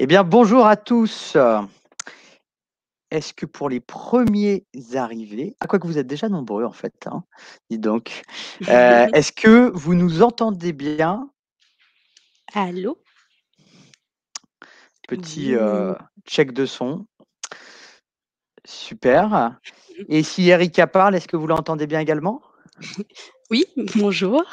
Eh bien, bonjour à tous. Est-ce que pour les premiers arrivés, à quoi que vous êtes déjà nombreux en fait, hein, dis donc, euh, est-ce que vous nous entendez bien Allô Petit euh, check de son. Super. Et si Erika parle, est-ce que vous l'entendez bien également Oui, bonjour.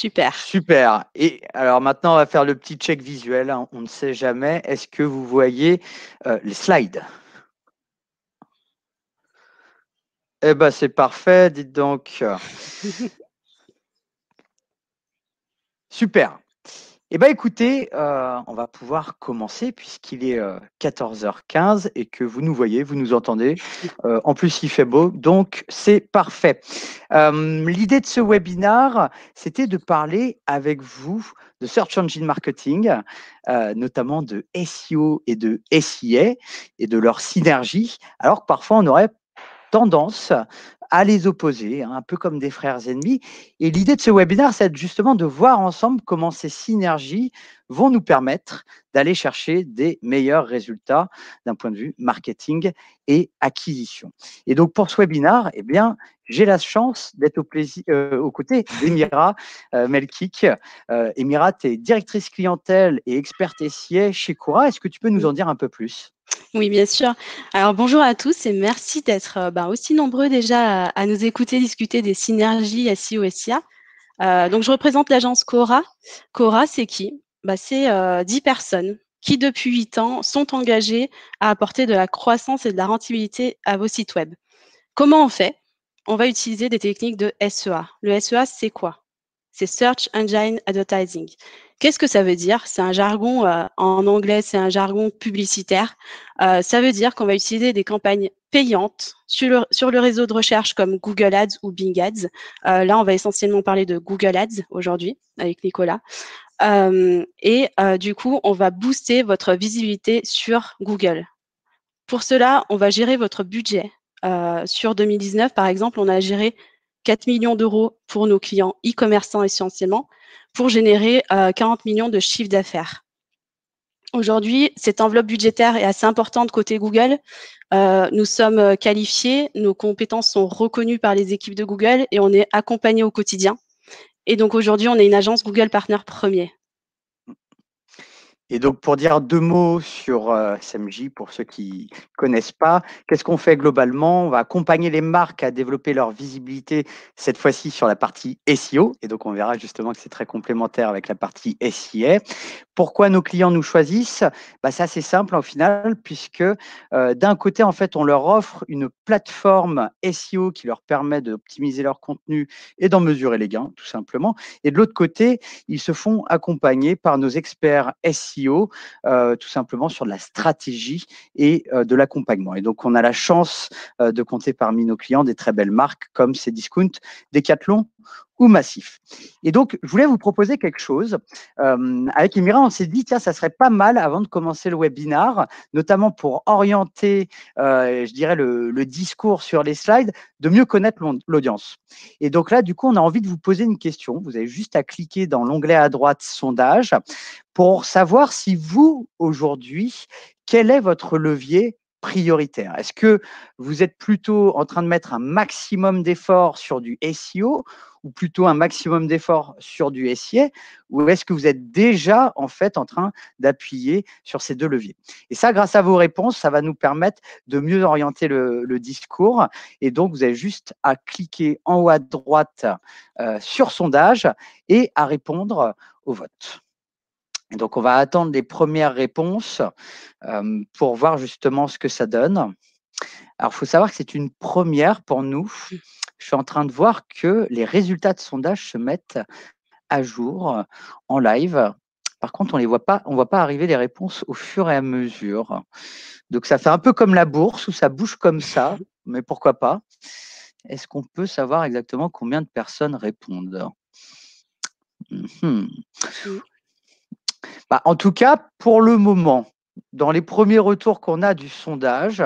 Super. Super. Et alors maintenant, on va faire le petit check visuel. Hein. On ne sait jamais. Est-ce que vous voyez euh, les slides Eh bien c'est parfait. Dites donc. Super. Eh bien, écoutez, euh, on va pouvoir commencer puisqu'il est 14h15 euh, et que vous nous voyez, vous nous entendez. Euh, en plus, il fait beau, donc c'est parfait. L'idée de ce webinar, c'était de parler avec vous de Search Engine Marketing, notamment de SEO et de SIA et de leur synergie, alors que parfois on aurait tendance à les opposer, hein, un peu comme des frères ennemis. Et l'idée de ce webinaire, c'est justement de voir ensemble comment ces synergies vont nous permettre d'aller chercher des meilleurs résultats d'un point de vue marketing et acquisition. Et donc pour ce webinar, eh bien, j'ai la chance d'être au plaisir, euh, aux côtés d'Emira euh, Melkik. Euh, Emira, tu es directrice clientèle et experte SIA chez Cora. Est-ce que tu peux nous en dire un peu plus oui, bien sûr. Alors bonjour à tous et merci d'être bah, aussi nombreux déjà à, nous écouter discuter des synergies SEO SIA. donc je représente l'agence Cora. Cora, c'est qui bah, c'est 10 personnes qui, depuis 8 ans, sont engagées à apporter de la croissance et de la rentabilité à vos sites web. Comment on fait On va utiliser des techniques de SEA. Le SEA, c'est quoi C'est Search Engine Advertising. Qu'est-ce que ça veut dire C'est un jargon, en anglais, c'est un jargon publicitaire. ça veut dire qu'on va utiliser des campagnes payantes sur le, réseau de recherche comme Google Ads ou Bing Ads. là, on va essentiellement parler de Google Ads aujourd'hui avec Nicolas et du coup, on va booster votre visibilité sur Google. Pour cela, on va gérer votre budget. sur 2019, par exemple, on a géré 4 millions d'euros pour nos clients e-commerçants essentiellement pour générer 40 millions de chiffres d'affaires. Aujourd'hui, cette enveloppe budgétaire est assez importante côté Google. nous sommes qualifiés, nos compétences sont reconnues par les équipes de Google et on est accompagnés au quotidien. Et donc aujourd'hui, on est une agence Google Partner Premier. Et donc, pour dire deux mots sur euh, SMJ, pour ceux qui ne connaissent pas, qu'est-ce qu'on fait globalement On va accompagner les marques à développer leur visibilité, cette fois-ci sur la partie SEO. Et donc, on verra justement que c'est très complémentaire avec la partie SIA. Pourquoi nos clients nous choisissent bah, C'est assez simple au final, puisque euh, d'un côté, en fait, on leur offre une plateforme SEO qui leur permet d'optimiser leur contenu et d'en mesurer les gains, tout simplement. Et de l'autre côté, ils se font accompagner par nos experts SEO E euh, tout simplement sur la stratégie et euh, de l'accompagnement. Et donc, on a la chance euh, de compter parmi nos clients des très belles marques comme Cdiscount, Decathlon, ou massif. Et donc, je voulais vous proposer quelque chose. Euh, avec Emira, on s'est dit, tiens, ça serait pas mal avant de commencer le webinar, notamment pour orienter, euh, je dirais, le, discours sur les slides, de mieux connaître l'audience. Et donc là, du coup, on a envie de vous poser une question. Vous avez juste à cliquer dans l'onglet à droite, sondage, pour savoir si vous, aujourd'hui, quel est votre levier prioritaire Est-ce que vous êtes plutôt en train de mettre un maximum d'efforts sur du SEO ou plutôt un maximum d'efforts sur du SIA ou est-ce que vous êtes déjà en fait en train d'appuyer sur ces deux leviers Et ça, grâce à vos réponses, ça va nous permettre de mieux orienter le, discours. Et donc, vous avez juste à cliquer en haut à droite euh, sur sondage et à répondre au vote. Donc on va attendre les premières réponses euh, pour voir justement ce que ça donne. Alors il faut savoir que c'est une première pour nous. Je suis en train de voir que les résultats de sondage se mettent à jour en live. Par contre, on ne voit pas, on voit pas arriver les réponses au fur et à mesure. Donc ça fait un peu comme la bourse où ça bouge comme ça, mais pourquoi pas Est-ce qu'on peut savoir exactement combien de personnes répondent mmh bah, en tout cas, pour le moment, dans les premiers retours qu'on a du sondage,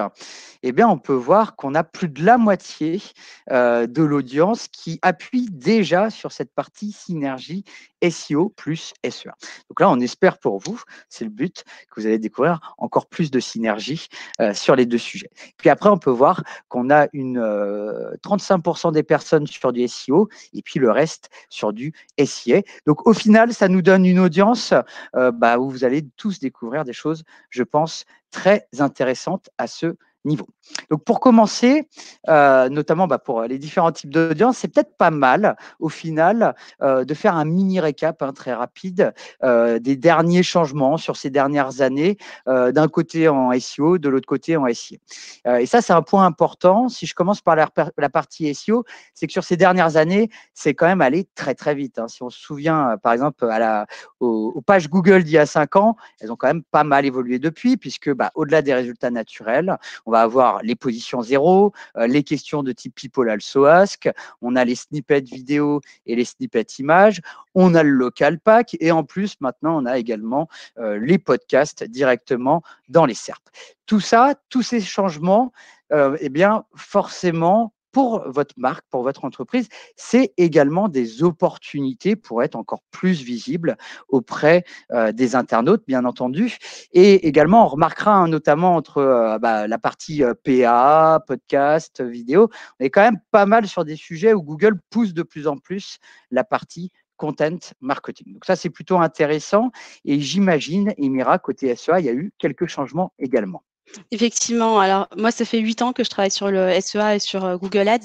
eh bien, on peut voir qu'on a plus de la moitié euh, de l'audience qui appuie déjà sur cette partie synergie SEO plus SEA. Donc là, on espère pour vous, c'est le but, que vous allez découvrir encore plus de synergie euh, sur les deux sujets. Puis après, on peut voir qu'on a une 35% euh, des personnes sur du SEO et puis le reste sur du SIA. Donc au final, ça nous donne une audience bah, où vous allez tous découvrir des choses, je pense, très intéressantes à ce niveau. Donc pour commencer, euh, notamment bah, pour les différents types d'audience, c'est peut-être pas mal au final euh, de faire un mini récap hein, très rapide euh, des derniers changements sur ces dernières années, d'un côté en SEO, de l'autre côté en SI. et ça, c'est un point important. Si je commence par la, partie SEO, c'est que sur ces dernières années, c'est quand même allé très très vite. Hein. Si on se souvient, par exemple, à la, aux, pages Google d'il y a cinq ans, elles ont quand même pas mal évolué depuis, puisque bah, au-delà des résultats naturels, on on va avoir les positions zéro, euh, les questions de type people also ask, on a les snippets vidéo et les snippets images, on a le local pack et en plus maintenant on a également euh, les podcasts directement dans les SERP. Tout ça, tous ces changements, euh, eh bien forcément pour votre marque, pour votre entreprise, c'est également des opportunités pour être encore plus visible auprès euh, des internautes, bien entendu. Et également, on remarquera hein, notamment entre euh, bah, la partie euh, PA, podcast, vidéo, on est quand même pas mal sur des sujets où Google pousse de plus en plus la partie content marketing. Donc ça, c'est plutôt intéressant. Et j'imagine, Emira, côté SEA, il y a eu quelques changements également. Effectivement, alors moi, ça fait huit ans que je travaille sur le SEA et sur euh, Google Ads.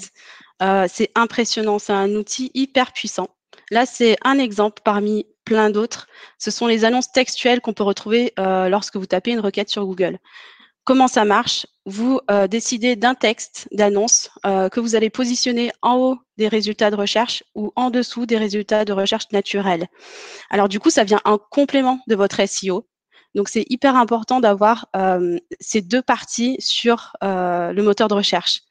Euh, c'est impressionnant, c'est un outil hyper puissant. Là, c'est un exemple parmi plein d'autres. Ce sont les annonces textuelles qu'on peut retrouver euh, lorsque vous tapez une requête sur Google. Comment ça marche Vous décidez d'un texte d'annonce que vous allez positionner en haut des résultats de recherche ou en dessous des résultats de recherche naturels. Alors du coup, ça vient en complément de votre SEO donc c'est hyper important d'avoir euh, ces deux parties sur euh, le moteur de recherche.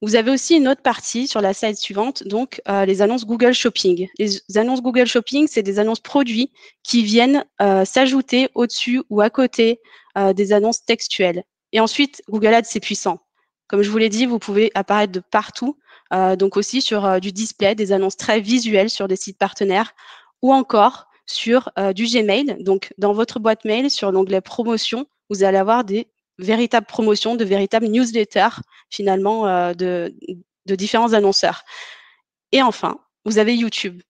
Vous avez aussi une autre partie sur la slide suivante, donc euh, les annonces Google Shopping. Les annonces Google Shopping, c'est des annonces produits qui viennent s'ajouter au-dessus ou à côté des annonces textuelles. Et ensuite, Google Ads, c'est puissant. Comme je vous l'ai dit, vous pouvez apparaître de partout, donc aussi sur du display, des annonces très visuelles sur des sites partenaires, ou encore sur euh, du Gmail. Donc, dans votre boîte mail, sur l'onglet promotion, vous allez avoir des véritables promotions, de véritables newsletters, finalement, euh, de, différents annonceurs. Et enfin, vous avez YouTube.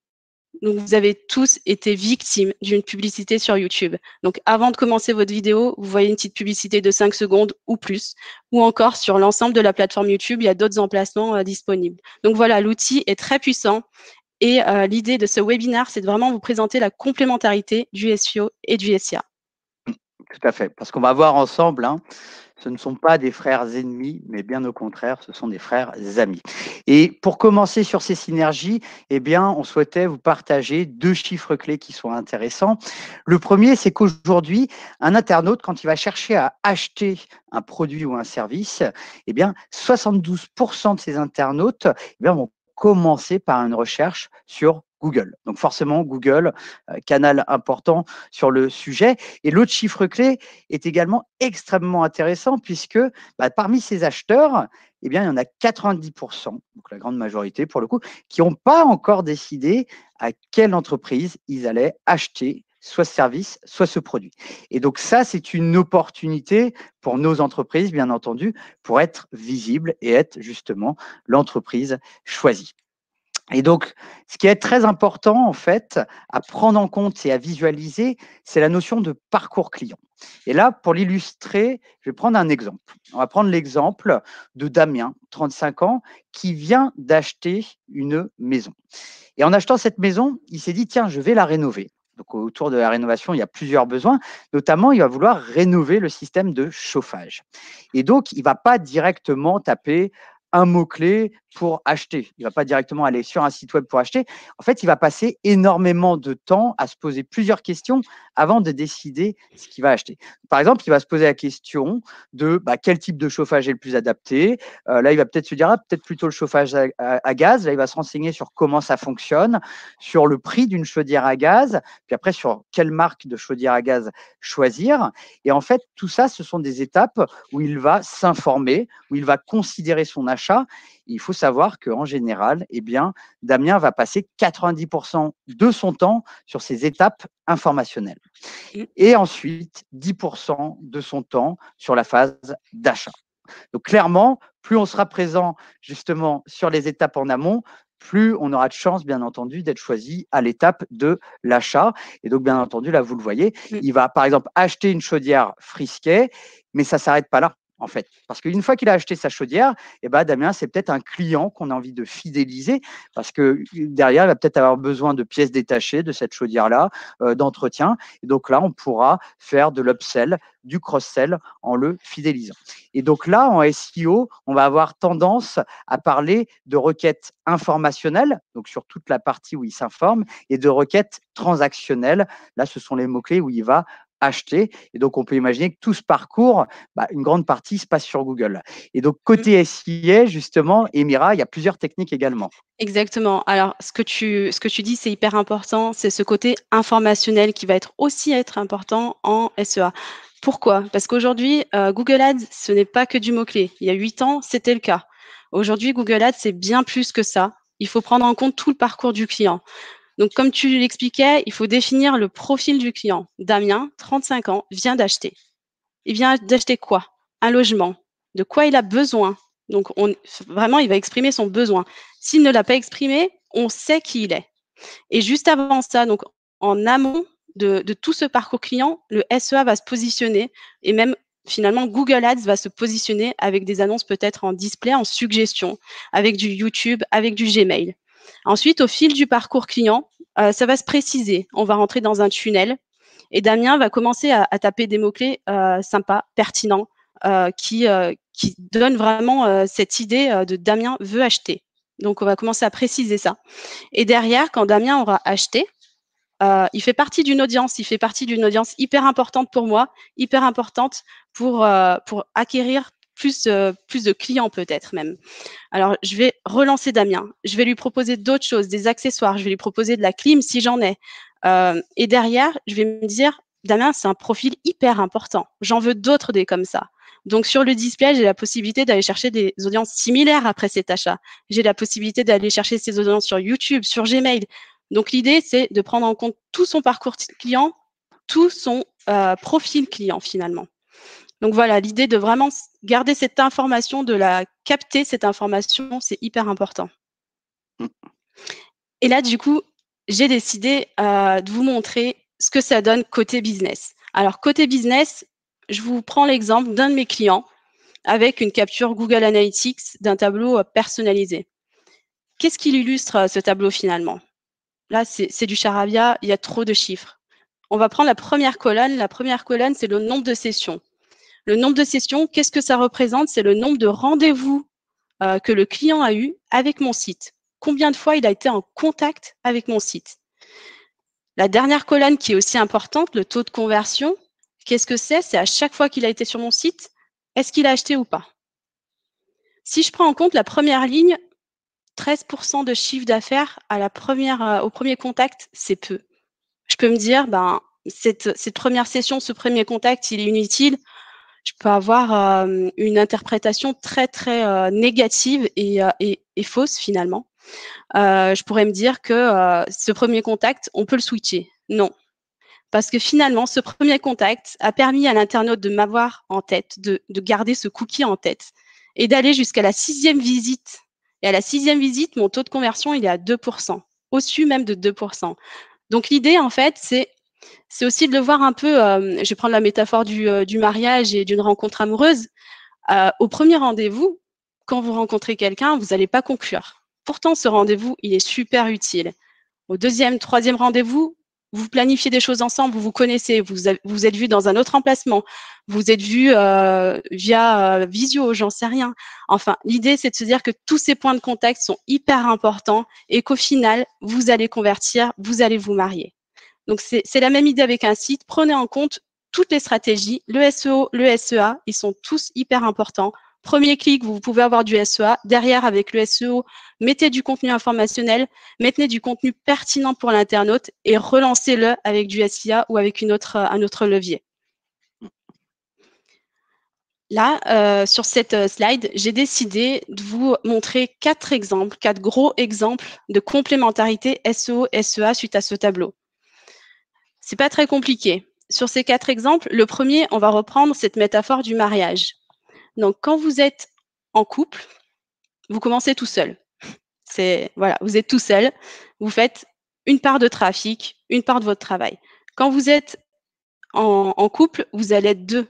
Donc, vous avez tous été victimes d'une publicité sur YouTube. Donc, avant de commencer votre vidéo, vous voyez une petite publicité de 5 secondes ou plus. Ou encore, sur l'ensemble de la plateforme YouTube, il y a d'autres emplacements euh, disponibles. Donc, voilà, l'outil est très puissant et euh, l'idée de ce webinaire, c'est de vraiment vous présenter la complémentarité du SEO et du SIA. Tout à fait, parce qu'on va voir ensemble, hein, ce ne sont pas des frères ennemis, mais bien au contraire, ce sont des frères amis. Et pour commencer sur ces synergies, eh bien, on souhaitait vous partager deux chiffres clés qui sont intéressants. Le premier, c'est qu'aujourd'hui, un internaute, quand il va chercher à acheter un produit ou un service, eh bien, 72% de ces internautes eh bien, vont commencer par une recherche sur Google. Donc forcément, Google, euh, canal important sur le sujet. Et l'autre chiffre clé est également extrêmement intéressant puisque bah, parmi ces acheteurs, eh bien, il y en a 90%, donc la grande majorité pour le coup, qui n'ont pas encore décidé à quelle entreprise ils allaient acheter soit ce service, soit ce produit. Et donc ça, c'est une opportunité pour nos entreprises, bien entendu, pour être visible et être justement l'entreprise choisie. Et donc, ce qui est très important, en fait, à prendre en compte et à visualiser, c'est la notion de parcours client. Et là, pour l'illustrer, je vais prendre un exemple. On va prendre l'exemple de Damien, 35 ans, qui vient d'acheter une maison. Et en achetant cette maison, il s'est dit, tiens, je vais la rénover. Donc autour de la rénovation, il y a plusieurs besoins. Notamment, il va vouloir rénover le système de chauffage. Et donc, il ne va pas directement taper un mot-clé pour acheter. Il ne va pas directement aller sur un site web pour acheter. En fait, il va passer énormément de temps à se poser plusieurs questions avant de décider ce qu'il va acheter. Par exemple, il va se poser la question de bah, quel type de chauffage est le plus adapté. Euh, là, il va peut-être se dire ah, peut-être plutôt le chauffage à, gaz. Là, il va se renseigner sur comment ça fonctionne, sur le prix d'une chaudière à gaz, puis après sur quelle marque de chaudière à gaz choisir. Et en fait, tout ça, ce sont des étapes où il va s'informer, où il va considérer son achat. il faut savoir qu'en général, eh bien, Damien va passer 90% de son temps sur ces étapes informationnelles. Et ensuite, 10% de son temps sur la phase d'achat. Donc clairement, plus on sera présent justement sur les étapes en amont, plus on aura de chance, bien entendu, d'être choisi à l'étape de l'achat. Et donc, bien entendu, là, vous le voyez, il va, par exemple, acheter une chaudière frisquet, mais ça ne s'arrête pas là en fait. Parce qu'une fois qu'il a acheté sa chaudière, et eh ben, Damien, c'est peut-être un client qu'on a envie de fidéliser parce que euh, derrière, il va peut-être avoir besoin de pièces détachées de cette chaudière-là, euh, d'entretien. Et donc là, on pourra faire de l'upsell, du cross-sell en le fidélisant. Et donc là, en SEO, on va avoir tendance à parler de requêtes informationnelles, donc sur toute la partie où il s'informe, et de requêtes transactionnelles. Là, ce sont les mots-clés où il va acheter. Et donc, on peut imaginer que tout ce parcours, bah, une grande partie se passe sur Google. Et donc, côté mmh. SIA, justement, Emira, il y a plusieurs techniques également. Exactement. Alors, ce que tu, ce que tu dis, c'est hyper important. C'est ce côté informationnel qui va être aussi être important en SEA. Pourquoi Parce qu'aujourd'hui, euh, Google Ads, ce n'est pas que du mot-clé. Il y a huit ans, c'était le cas. Aujourd'hui, Google Ads, c'est bien plus que ça. Il faut prendre en compte tout le parcours du client. Donc, comme tu l'expliquais, il faut définir le profil du client. Damien, 35 ans, vient d'acheter. Il vient d'acheter quoi Un logement. De quoi il a besoin Donc, on, vraiment, il va exprimer son besoin. S'il ne l'a pas exprimé, on sait qui il est. Et juste avant ça, donc en amont de, de tout ce parcours client, le SEA va se positionner et même finalement, Google Ads va se positionner avec des annonces peut-être en display, en suggestion, avec du YouTube, avec du Gmail. Ensuite, au fil du parcours client, euh, ça va se préciser. On va rentrer dans un tunnel et Damien va commencer à, taper des mots-clés euh, sympas, pertinents, euh, qui, qui donnent vraiment cette idée de Damien veut acheter. Donc, on va commencer à préciser ça. Et derrière, quand Damien aura acheté, il fait partie d'une audience, il fait partie d'une audience hyper importante pour moi, hyper importante pour, pour acquérir plus, plus de clients peut-être même. Alors, je vais relancer Damien. Je vais lui proposer d'autres choses, des accessoires. Je vais lui proposer de la clim si j'en ai. Euh, et derrière, je vais me dire, Damien, c'est un profil hyper important. J'en veux d'autres des comme ça. Donc, sur le display, j'ai la possibilité d'aller chercher des audiences similaires après cet achat. J'ai la possibilité d'aller chercher ces audiences sur YouTube, sur Gmail. Donc, l'idée, c'est de prendre en compte tout son parcours client, tout son euh, profil client finalement. Donc voilà, l'idée de vraiment garder cette information, de la capter, cette information, c'est hyper important. Et là, du coup, j'ai décidé euh, de vous montrer ce que ça donne côté business. Alors, côté business, je vous prends l'exemple d'un de mes clients avec une capture Google Analytics d'un tableau euh, personnalisé. Qu'est-ce qu'il illustre euh, ce tableau finalement Là, c'est du charabia, il y a trop de chiffres. On va prendre la première colonne. La première colonne, c'est le nombre de sessions. Le nombre de sessions, qu'est-ce que ça représente C'est le nombre de rendez-vous euh, que le client a eu avec mon site. Combien de fois il a été en contact avec mon site La dernière colonne qui est aussi importante, le taux de conversion, qu'est-ce que c'est C'est à chaque fois qu'il a été sur mon site, est-ce qu'il a acheté ou pas Si je prends en compte la première ligne, 13% de chiffre d'affaires euh, au premier contact, c'est peu. Je peux me dire, ben, cette, cette, première session, ce premier contact, il est inutile je peux avoir euh, une interprétation très très euh, négative et, euh, et, et, fausse finalement. je pourrais me dire que ce premier contact, on peut le switcher. Non. Parce que finalement, ce premier contact a permis à l'internaute de m'avoir en tête, de, de garder ce cookie en tête et d'aller jusqu'à la sixième visite. Et à la sixième visite, mon taux de conversion, il est à 2%, au-dessus même de 2%. Donc l'idée, en fait, c'est c'est aussi de le voir un peu, euh, je vais prendre la métaphore du, euh, mariage et d'une rencontre amoureuse. Euh, au premier rendez-vous, quand vous rencontrez quelqu'un, vous n'allez pas conclure. Pourtant, ce rendez-vous, il est super utile. Au deuxième, troisième rendez-vous, vous planifiez des choses ensemble, vous vous connaissez, vous vous êtes vu dans un autre emplacement, vous êtes vu via visio, j'en sais rien. Enfin, l'idée, c'est de se dire que tous ces points de contact sont hyper importants et qu'au final, vous allez convertir, vous allez vous marier. Donc c'est la même idée avec un site. Prenez en compte toutes les stratégies, le SEO, le SEA, ils sont tous hyper importants. Premier clic, vous pouvez avoir du SEA. Derrière, avec le SEO, mettez du contenu informationnel, mettez du contenu pertinent pour l'internaute et relancez-le avec du SIA ou avec euh, un autre levier. Là, euh, sur cette euh, slide, j'ai décidé de vous montrer quatre exemples, quatre gros exemples de complémentarité SEO-SEA suite à ce tableau. C'est pas très compliqué. Sur ces quatre exemples, le premier, on va reprendre cette métaphore du mariage. Donc, quand vous êtes en couple, vous commencez tout seul. C'est voilà, vous êtes tout seul, vous faites une part de trafic, une part de votre travail. Quand vous êtes en, couple, vous allez être deux,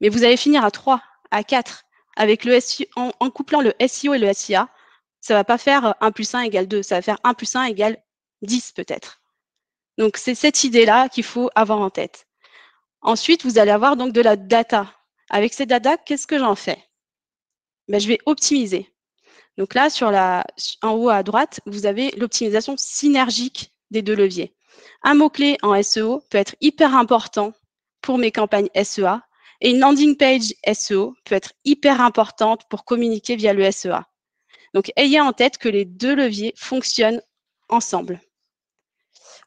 mais vous allez finir à trois, à quatre. Avec le en, couplant le SEO et le SIA, ça va pas faire 1 plus 1 égale 2, ça va faire 1 plus 1 égale 10 peut-être. Donc, c'est cette idée-là qu'il faut avoir en tête. Ensuite, vous allez avoir donc de la data. Avec ces data, qu'est-ce que j'en fais ben, Je vais optimiser. Donc là, sur la, en haut à droite, vous avez l'optimisation synergique des deux leviers. Un mot-clé en SEO peut être hyper important pour mes campagnes SEA et une landing page SEO peut être hyper importante pour communiquer via le SEA. Donc, ayez en tête que les deux leviers fonctionnent ensemble.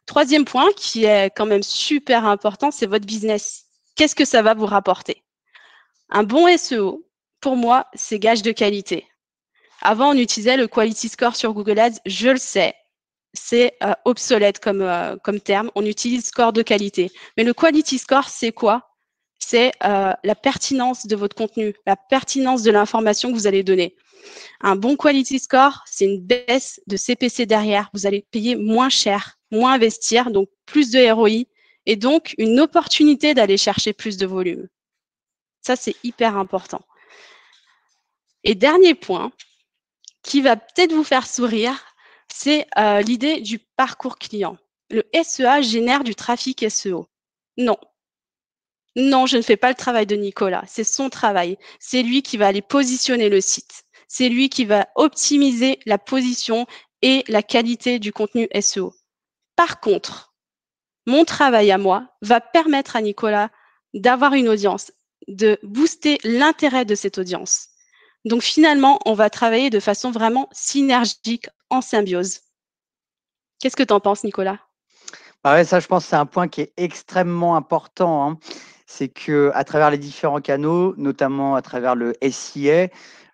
Troisième point qui est quand même super important, c'est votre business. Qu'est-ce que ça va vous rapporter Un bon SEO, pour moi, c'est gage de qualité. Avant, on utilisait le quality score sur Google Ads, je le sais. C'est euh, obsolète comme, euh, comme terme. On utilise score de qualité. Mais le quality score, c'est quoi c'est euh, la pertinence de votre contenu, la pertinence de l'information que vous allez donner. Un bon quality score, c'est une baisse de CPC derrière. Vous allez payer moins cher moins investir, donc plus de ROI, et donc une opportunité d'aller chercher plus de volume. Ça, c'est hyper important. Et dernier point, qui va peut-être vous faire sourire, c'est euh, l'idée du parcours client. Le SEA génère du trafic SEO. Non. Non, je ne fais pas le travail de Nicolas. C'est son travail. C'est lui qui va aller positionner le site. C'est lui qui va optimiser la position et la qualité du contenu SEO. Par contre, mon travail à moi va permettre à Nicolas d'avoir une audience, de booster l'intérêt de cette audience. Donc finalement, on va travailler de façon vraiment synergique, en symbiose. Qu'est-ce que tu en penses, Nicolas bah Ça, je pense, c'est un point qui est extrêmement important. Hein. C'est que à travers les différents canaux, notamment à travers le SIA,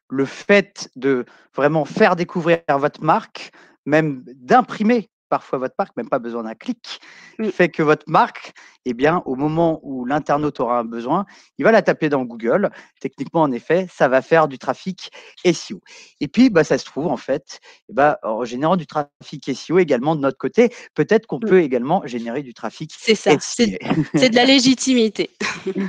le fait de vraiment faire découvrir votre marque, même d'imprimer parfois votre marque, même pas besoin d'un clic, mm. fait que votre marque, eh bien, au moment où l'internaute aura un besoin, il va la taper dans Google. Techniquement, en effet, ça va faire du trafic SEO. Et puis, bah, ça se trouve, en fait, eh bah, en générant du trafic SEO également de notre côté, peut-être qu'on mm. peut également générer du trafic. C'est ça, e c'est de la légitimité.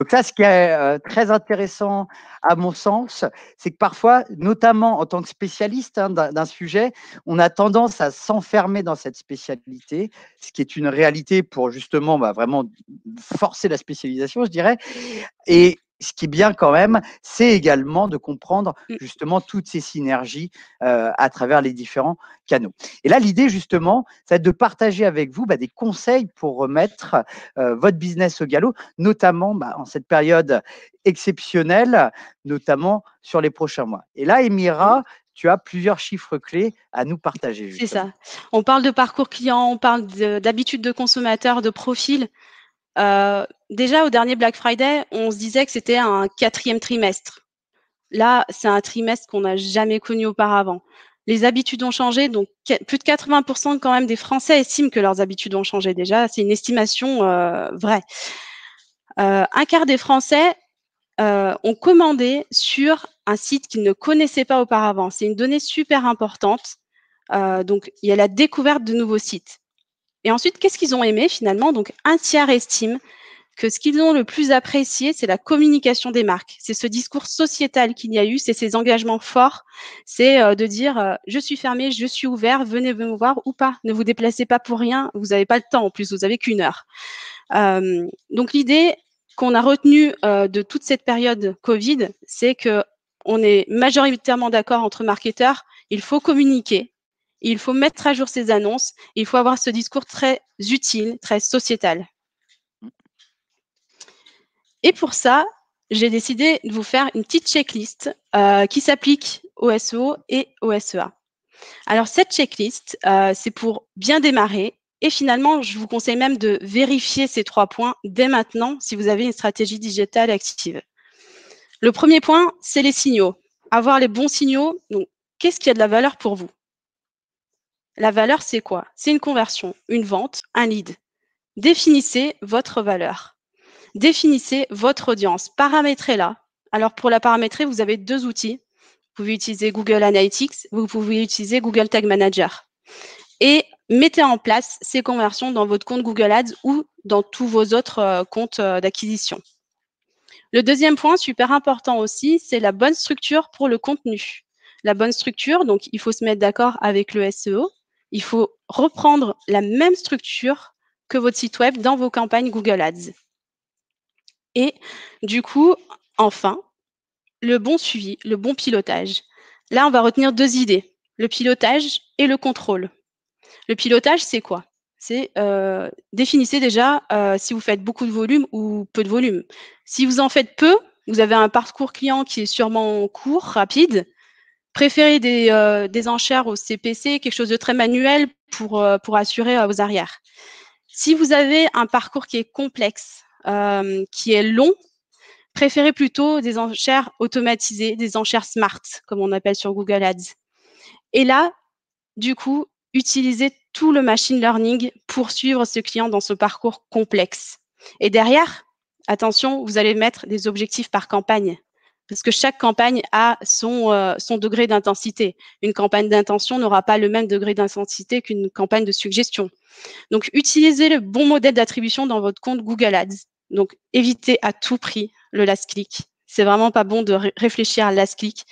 Donc ça, ce qui est euh, très intéressant à mon sens, c'est que parfois, notamment en tant que spécialiste hein, d'un sujet, on a tendance à s'enfermer dans cette spécialité, ce qui est une réalité pour justement bah, vraiment forcer la spécialisation, je dirais. Et ce qui est bien quand même, c'est également de comprendre mmh. justement toutes ces synergies euh, à travers les différents canaux. Et là, l'idée justement, c'est de partager avec vous bah, des conseils pour remettre euh, votre business au galop, notamment bah, en cette période exceptionnelle, notamment sur les prochains mois. Et là, Emira, tu as plusieurs chiffres clés à nous partager. C'est ça. On parle de parcours client, on parle d'habitude de consommateur, de profil. Euh, déjà, au dernier Black Friday, on se disait que c'était un quatrième trimestre. Là, c'est un trimestre qu'on n'a jamais connu auparavant. Les habitudes ont changé, donc plus de 80% quand même des Français estiment que leurs habitudes ont changé déjà. C'est une estimation euh, vraie. Euh, un quart des Français ont commandé sur un site qu'ils ne connaissaient pas auparavant. C'est une donnée super importante. donc, il y a la découverte de nouveaux sites. Et ensuite, qu'est-ce qu'ils ont aimé finalement Donc, un tiers estime que ce qu'ils ont le plus apprécié, c'est la communication des marques. C'est ce discours sociétal qu'il y a eu, c'est ces engagements forts, c'est euh, de dire euh, je suis fermé, je suis ouvert, venez me voir ou pas, ne vous déplacez pas pour rien, vous n'avez pas le temps en plus, vous n'avez qu'une heure. Euh, donc l'idée qu'on a retenue de toute cette période Covid, c'est que on est majoritairement d'accord entre marketeurs, il faut communiquer, il faut mettre à jour ces annonces. il faut avoir ce discours très utile, très sociétal. Et pour ça, j'ai décidé de vous faire une petite checklist euh, qui s'applique au SEO et au SEA. Alors cette checklist, euh, c'est pour bien démarrer et finalement, je vous conseille même de vérifier ces trois points dès maintenant si vous avez une stratégie digitale active. Le premier point, c'est les signaux. Avoir les bons signaux, qu'est-ce qui a de la valeur pour vous la valeur, c'est quoi C'est une conversion, une vente, un lead. Définissez votre valeur. Définissez votre audience. Paramétrez-la. Alors, pour la paramétrer, vous avez deux outils. Vous pouvez utiliser Google Analytics, vous pouvez utiliser Google Tag Manager. Et mettez en place ces conversions dans votre compte Google Ads ou dans tous vos autres euh, comptes euh, d'acquisition. Le deuxième point, super important aussi, c'est la bonne structure pour le contenu. La bonne structure, donc il faut se mettre d'accord avec le SEO, il faut reprendre la même structure que votre site web dans vos campagnes Google Ads. Et du coup, enfin, le bon suivi, le bon pilotage. Là, on va retenir deux idées, le pilotage et le contrôle. Le pilotage, c'est quoi C'est euh, définissez déjà euh, si vous faites beaucoup de volume ou peu de volume. Si vous en faites peu, vous avez un parcours client qui est sûrement court, rapide, préférez euh, des, enchères au CPC, quelque chose de très manuel pour, euh, pour assurer euh, vos arrières. Si vous avez un parcours qui est complexe, qui est long, préférez plutôt des enchères automatisées, des enchères smart, comme on appelle sur Google Ads. Et là, du coup, utilisez tout le machine learning pour suivre ce client dans ce parcours complexe. Et derrière, attention, vous allez mettre des objectifs par campagne parce que chaque campagne a euh, son, degré d'intensité. Une campagne d'intention n'aura pas le même degré d'intensité qu'une campagne de suggestion. Donc, utilisez le bon modèle d'attribution dans votre compte Google Ads. Donc, évitez à tout prix le last click. C'est vraiment pas bon de réfléchir à last click.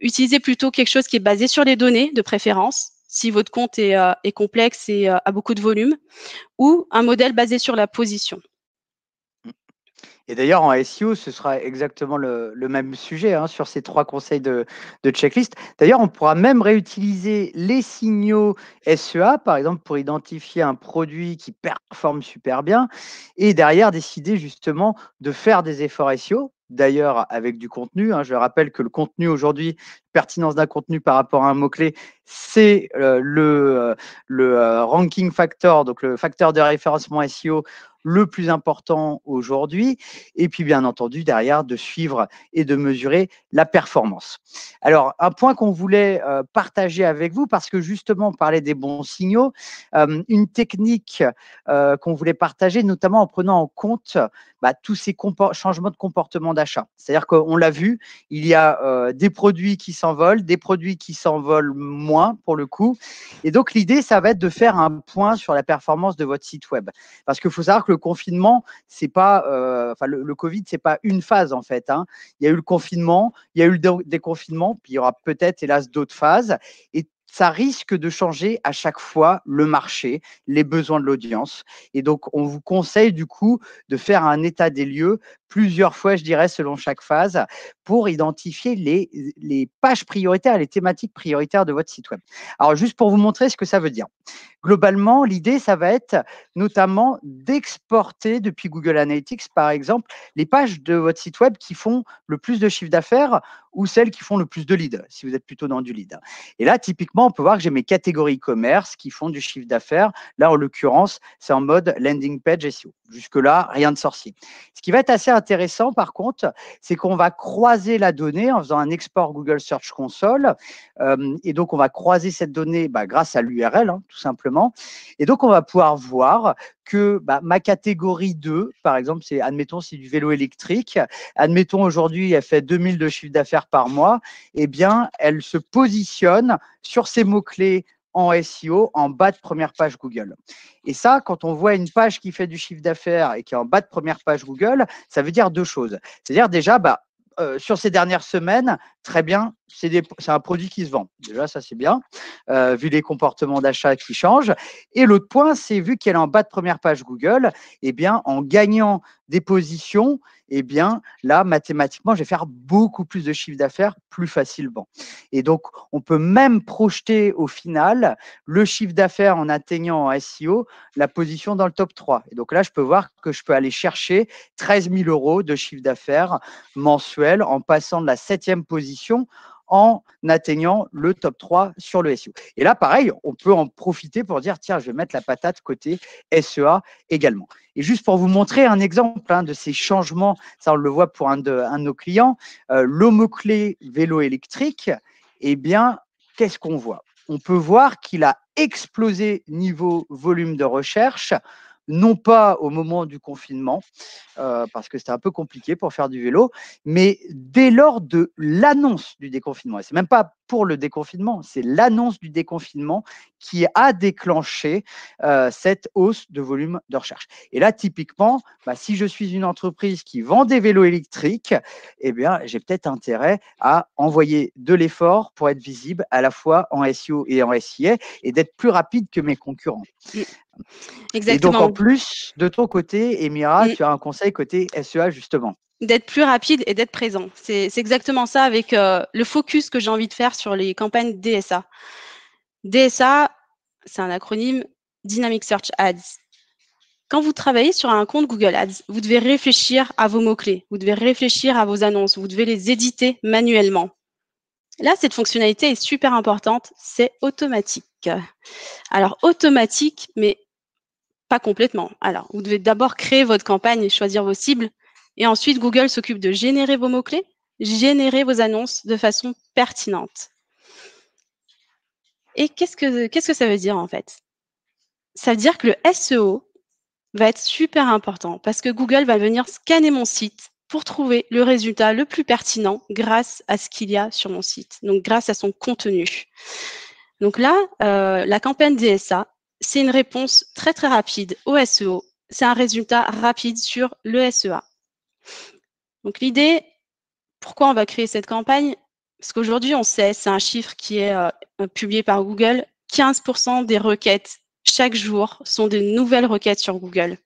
Utilisez plutôt quelque chose qui est basé sur les données de préférence, si votre compte est, euh, complexe et euh, a beaucoup de volume, ou un modèle basé sur la position. Et d'ailleurs, en SEO, ce sera exactement le, même sujet hein, sur ces trois conseils de, de checklist. D'ailleurs, on pourra même réutiliser les signaux SEA, par exemple, pour identifier un produit qui performe super bien et derrière décider justement de faire des efforts SEO d'ailleurs avec du contenu. Hein, je rappelle que le contenu aujourd'hui, pertinence d'un contenu par rapport à un mot-clé, c'est euh, le, euh, euh, ranking factor, donc le facteur de référencement SEO le plus important aujourd'hui, et puis bien entendu derrière de suivre et de mesurer la performance. Alors un point qu'on voulait partager avec vous, parce que justement on parlait des bons signaux, une technique qu'on voulait partager, notamment en prenant en compte bah, tous ces changements de comportement d'achat. C'est-à-dire qu'on l'a vu, il y a des produits qui s'envolent, des produits qui s'envolent moins pour le coup. Et donc l'idée, ça va être de faire un point sur la performance de votre site web, parce qu'il faut savoir que le confinement, c'est pas, euh, le, Covid, c'est pas une phase en fait. Hein. Il y a eu le confinement, il y a eu le déconfinement, puis il y aura peut-être hélas d'autres phases. Et ça risque de changer à chaque fois le marché, les besoins de l'audience. Et donc, on vous conseille du coup de faire un état des lieux plusieurs fois, je dirais, selon chaque phase, pour identifier les, les, pages prioritaires, les thématiques prioritaires de votre site web. Alors, juste pour vous montrer ce que ça veut dire. Globalement, l'idée, ça va être notamment d'exporter depuis Google Analytics, par exemple, les pages de votre site web qui font le plus de chiffre d'affaires ou celles qui font le plus de leads, si vous êtes plutôt dans du lead. Et là, typiquement, on peut voir que j'ai mes catégories commerce qui font du chiffre d'affaires. Là, en l'occurrence, c'est en mode landing page SEO. Jusque-là, rien de sorcier. Ce qui va être assez intéressant, par contre, c'est qu'on va croiser la donnée en faisant un export Google Search Console. Euh, et donc, on va croiser cette donnée bah, grâce à l'URL, hein, tout simplement. Et donc, on va pouvoir voir que bah, ma catégorie 2, par exemple, c'est admettons c'est du vélo électrique, admettons aujourd'hui elle fait 2000 de chiffre d'affaires par mois, eh bien elle se positionne sur ces mots-clés en SEO en bas de première page Google. Et ça, quand on voit une page qui fait du chiffre d'affaires et qui est en bas de première page Google, ça veut dire deux choses. C'est-à-dire déjà, bah, euh, sur ces dernières semaines, très bien, c'est un produit qui se vend. Déjà, ça c'est bien, euh, vu les comportements d'achat qui changent. Et l'autre point, c'est vu qu'elle est en bas de première page Google, eh bien, en gagnant des positions, eh bien là, mathématiquement, je vais faire beaucoup plus de chiffre d'affaires plus facilement. Et donc, on peut même projeter au final le chiffre d'affaires en atteignant en SEO la position dans le top 3. Et donc là, je peux voir que je peux aller chercher 13 000 euros de chiffre d'affaires mensuel en passant de la septième position en atteignant le top 3 sur le SEO. Et là, pareil, on peut en profiter pour dire, tiens, je vais mettre la patate côté SEA également. Et juste pour vous montrer un exemple hein, de ces changements, ça on le voit pour un de, nos clients, euh, l'homoclé clé vélo électrique, eh bien, qu'est-ce qu'on voit On peut voir qu'il a explosé niveau volume de recherche non pas au moment du confinement, euh, parce que c'était un peu compliqué pour faire du vélo, mais dès lors de l'annonce du déconfinement. Et c'est même pas pour le déconfinement. C'est l'annonce du déconfinement qui a déclenché euh, cette hausse de volume de recherche. Et là, typiquement, bah, si je suis une entreprise qui vend des vélos électriques, eh bien, j'ai peut-être intérêt à envoyer de l'effort pour être visible à la fois en SEO et en SIA et d'être plus rapide que mes concurrents. Exactement. Et donc, en plus, de ton côté, Emira, tu as un conseil côté SEA, justement d'être plus rapide et d'être présent. C'est exactement ça avec euh, le focus que j'ai envie de faire sur les campagnes DSA. DSA, c'est un acronyme Dynamic Search Ads. Quand vous travaillez sur un compte Google Ads, vous devez réfléchir à vos mots-clés, vous devez réfléchir à vos annonces, vous devez les éditer manuellement. Là, cette fonctionnalité est super importante, c'est automatique. Alors, automatique, mais pas complètement. Alors, vous devez d'abord créer votre campagne et choisir vos cibles, et ensuite, Google s'occupe de générer vos mots-clés, générer vos annonces de façon pertinente. Et qu'est-ce que, que ça veut dire en fait Ça veut dire que le SEO va être super important parce que Google va venir scanner mon site pour trouver le résultat le plus pertinent grâce à ce qu'il y a sur mon site, donc grâce à son contenu. Donc là, euh, la campagne DSA, c'est une réponse très très rapide au SEO. C'est un résultat rapide sur le SEA. Donc l'idée, pourquoi on va créer cette campagne Parce qu'aujourd'hui, on sait, c'est un chiffre qui est euh, publié par Google, 15% des requêtes chaque jour sont des nouvelles requêtes sur Google.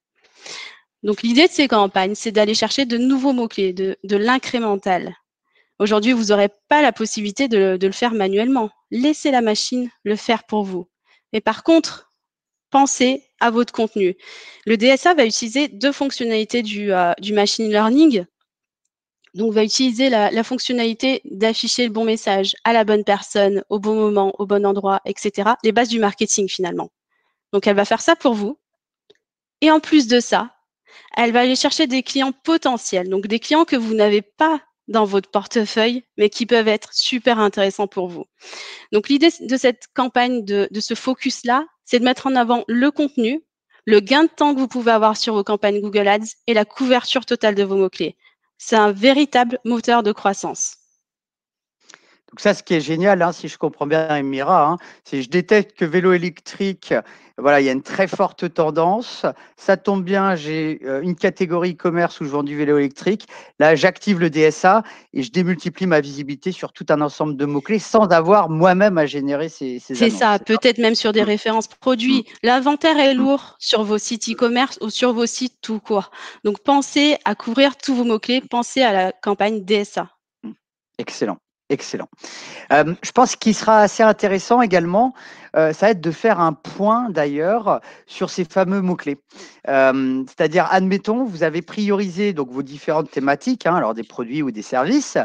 Donc l'idée de ces campagnes, c'est d'aller chercher de nouveaux mots-clés, de, l'incrémental. Aujourd'hui, vous n'aurez pas la possibilité de, de le faire manuellement. Laissez la machine le faire pour vous. Et par contre, Pensez à votre contenu. Le DSA va utiliser deux fonctionnalités du, euh, du machine learning. Donc, va utiliser la, la fonctionnalité d'afficher le bon message à la bonne personne, au bon moment, au bon endroit, etc. Les bases du marketing finalement. Donc, elle va faire ça pour vous. Et en plus de ça, elle va aller chercher des clients potentiels, donc des clients que vous n'avez pas dans votre portefeuille, mais qui peuvent être super intéressants pour vous. Donc l'idée de cette campagne, de, de ce focus-là, c'est de mettre en avant le contenu, le gain de temps que vous pouvez avoir sur vos campagnes Google Ads et la couverture totale de vos mots-clés. C'est un véritable moteur de croissance. Donc ça, ce qui est génial, hein, si je comprends bien Emira, hein, c'est que je détecte que vélo électrique, voilà, il y a une très forte tendance. Ça tombe bien, j'ai euh, une catégorie e commerce où je vends du vélo électrique. Là, j'active le DSA et je démultiplie ma visibilité sur tout un ensemble de mots-clés sans avoir moi-même à générer ces, ces C'est ça, peut-être même sur des références produits. Mm. L'inventaire est mm. lourd sur vos sites e-commerce ou sur vos sites tout court. Donc, pensez à couvrir tous vos mots-clés, pensez à la campagne DSA. Mm. Excellent. Excellent. Euh, je pense qu'il sera assez intéressant également, euh, ça va être de faire un point d'ailleurs sur ces fameux mots-clés. Euh, c'est-à-dire, admettons, vous avez priorisé donc vos différentes thématiques, hein, alors des produits ou des services,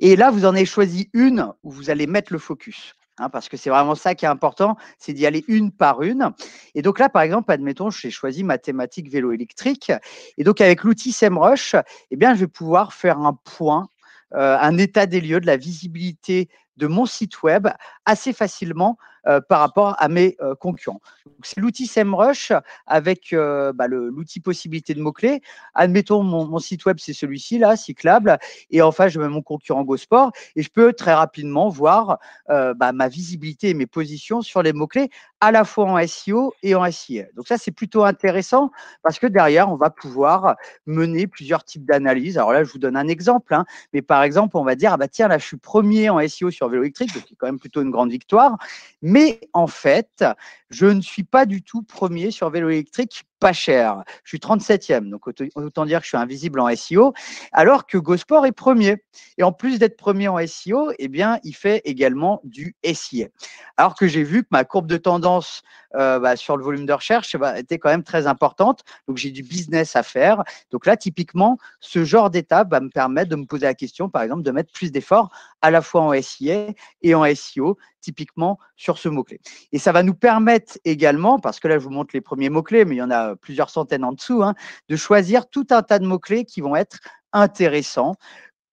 et là, vous en avez choisi une où vous allez mettre le focus. Hein, parce que c'est vraiment ça qui est important, c'est d'y aller une par une. Et donc là, par exemple, admettons, j'ai choisi ma thématique vélo électrique. Et donc, avec l'outil SEMrush, eh bien, je vais pouvoir faire un point euh, un état des lieux, de la visibilité de mon site web assez facilement euh, par rapport à mes euh, concurrents. C'est l'outil SEMrush avec euh, bah, l'outil possibilité de mots-clés. Admettons, mon, site web, c'est celui-ci, là, cyclable. Et enfin, je mets mon concurrent GoSport. Et je peux très rapidement voir bah, ma visibilité et mes positions sur les mots-clés, à la fois en SEO et en SIA. Donc ça, c'est plutôt intéressant parce que derrière, on va pouvoir mener plusieurs types d'analyses. Alors là, je vous donne un exemple. Hein. mais par exemple, on va dire, ah bah tiens, là, je suis premier en SEO sur vélo électrique, donc c'est quand même plutôt une grande victoire. Mais mais en fait, je ne suis pas du tout premier sur vélo électrique pas cher. Je suis 37e, donc autant dire que je suis invisible en SEO, alors que GoSport est premier. Et en plus d'être premier en SEO, eh bien, il fait également du SIA. Alors que j'ai vu que ma courbe de tendance euh, bah, sur le volume de recherche eh ben, était quand même très importante, donc j'ai du business à faire. Donc là, typiquement, ce genre d'étape va me permettre de me poser la question, par exemple, de mettre plus d'efforts à la fois en SIA et en SEO, typiquement sur ce mot-clé. Et ça va nous permettre également, parce que là, je vous montre les premiers mots-clés, mais il y en a plusieurs centaines en dessous, hein, de choisir tout un tas de mots-clés qui vont être intéressants.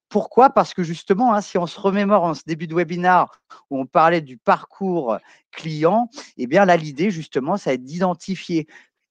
Pourquoi Parce que justement, hein, si on se remémore en ce début de webinaire où on parlait du parcours client, eh bien là, l'idée, justement, ça va être d'identifier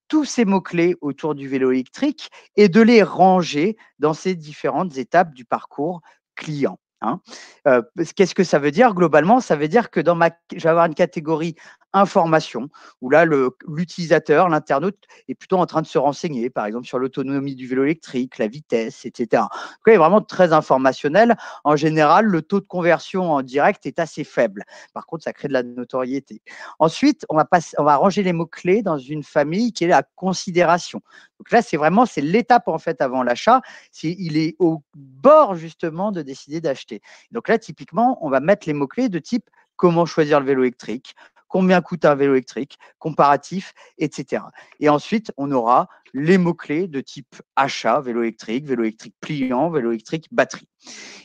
tous ces mots-clés autour du vélo électrique et de les ranger dans ces différentes étapes du parcours client. Hein. Euh, qu'est-ce que ça veut dire globalement Ça veut dire que dans ma, je vais avoir une catégorie information où là l'utilisateur, l'internaute est plutôt en train de se renseigner, par exemple sur l'autonomie du vélo électrique, la vitesse, etc. Donc, il est vraiment très informationnel. En général, le taux de conversion en direct est assez faible. Par contre, ça crée de la notoriété. Ensuite, on va, passer, on va ranger les mots clés dans une famille qui est la considération. Donc là, c'est vraiment c'est l'étape en fait avant l'achat. il est au bord justement de décider d'acheter. Donc là, typiquement, on va mettre les mots clés de type comment choisir le vélo électrique, combien coûte un vélo électrique, comparatif, etc. Et ensuite, on aura les mots-clés de type achat, vélo électrique, vélo électrique pliant, vélo électrique batterie.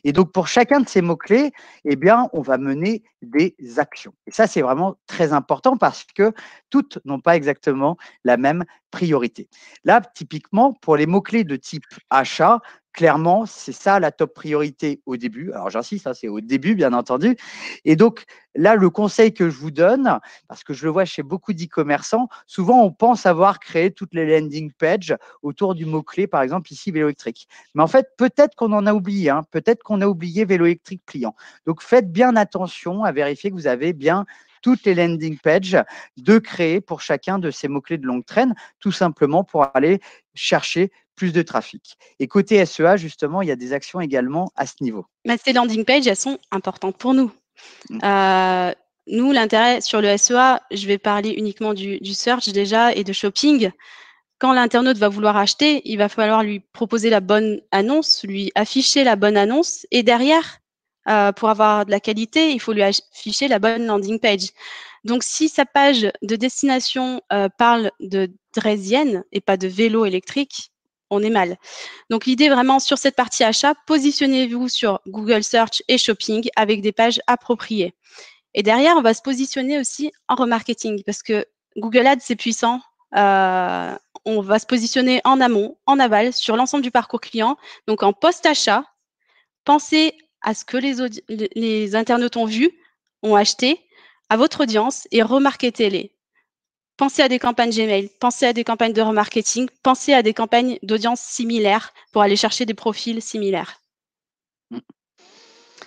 Et donc, pour chacun de ces mots-clés, eh bien, on va mener des actions. Et ça, c'est vraiment très important parce que toutes n'ont pas exactement la même priorité. Là, typiquement, pour les mots-clés de type achat, clairement, c'est ça la top priorité au début. Alors j'insiste, hein, c'est au début, bien entendu. Et donc là, le conseil que je vous donne, parce que je le vois chez beaucoup d'e-commerçants, souvent on pense avoir créé toutes les landing pages autour du mot-clé, par exemple ici vélo électrique. Mais en fait, peut-être qu'on en a oublié, hein. peut-être qu'on a oublié vélo électrique client. Donc faites bien attention à vérifier que vous avez bien toutes les landing pages de créer pour chacun de ces mots-clés de longue traîne, tout simplement pour aller chercher plus de trafic. Et côté SEA, justement, il y a des actions également à ce niveau. Mais bah, ces landing pages, elles sont importantes pour nous. Mm. Euh, nous, l'intérêt sur le SEA, je vais parler uniquement du, search déjà et de shopping. Quand l'internaute va vouloir acheter, il va falloir lui proposer la bonne annonce, lui afficher la bonne annonce. Et derrière, euh, pour avoir de la qualité, il faut lui afficher la bonne landing page. Donc, si sa page de destination euh, parle de draisienne et pas de vélo électrique, on est mal. Donc l'idée vraiment sur cette partie achat, positionnez-vous sur Google Search et Shopping avec des pages appropriées. Et derrière, on va se positionner aussi en remarketing parce que Google Ads, c'est puissant. Euh, on va se positionner en amont, en aval, sur l'ensemble du parcours client. Donc en post-achat, pensez à ce que les, les internautes ont vu, ont acheté, à votre audience et remarketez-les. Pensez à des campagnes Gmail, pensez à des campagnes de remarketing, pensez à des campagnes d'audience similaires pour aller chercher des profils similaires.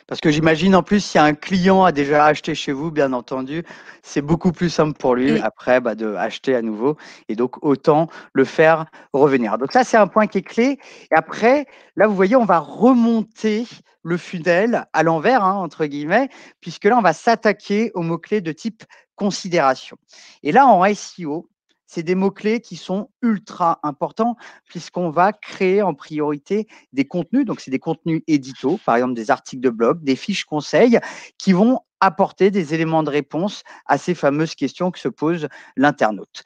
Parce que j'imagine en plus, a un client a déjà acheté chez vous, bien entendu, c'est beaucoup plus simple pour lui après bah, de acheter à nouveau. Et donc, autant le faire revenir. Donc ça, c'est un point qui est clé. Et après, là, vous voyez, on va remonter le funnel à l'envers, hein, entre guillemets, puisque là, on va s'attaquer aux mots-clés de type considération. Et là, en SEO, c'est des mots-clés qui sont ultra importants puisqu'on va créer en priorité des contenus. Donc, c'est des contenus éditos, par exemple des articles de blog, des fiches conseils qui vont apporter des éléments de réponse à ces fameuses questions que se pose l'internaute.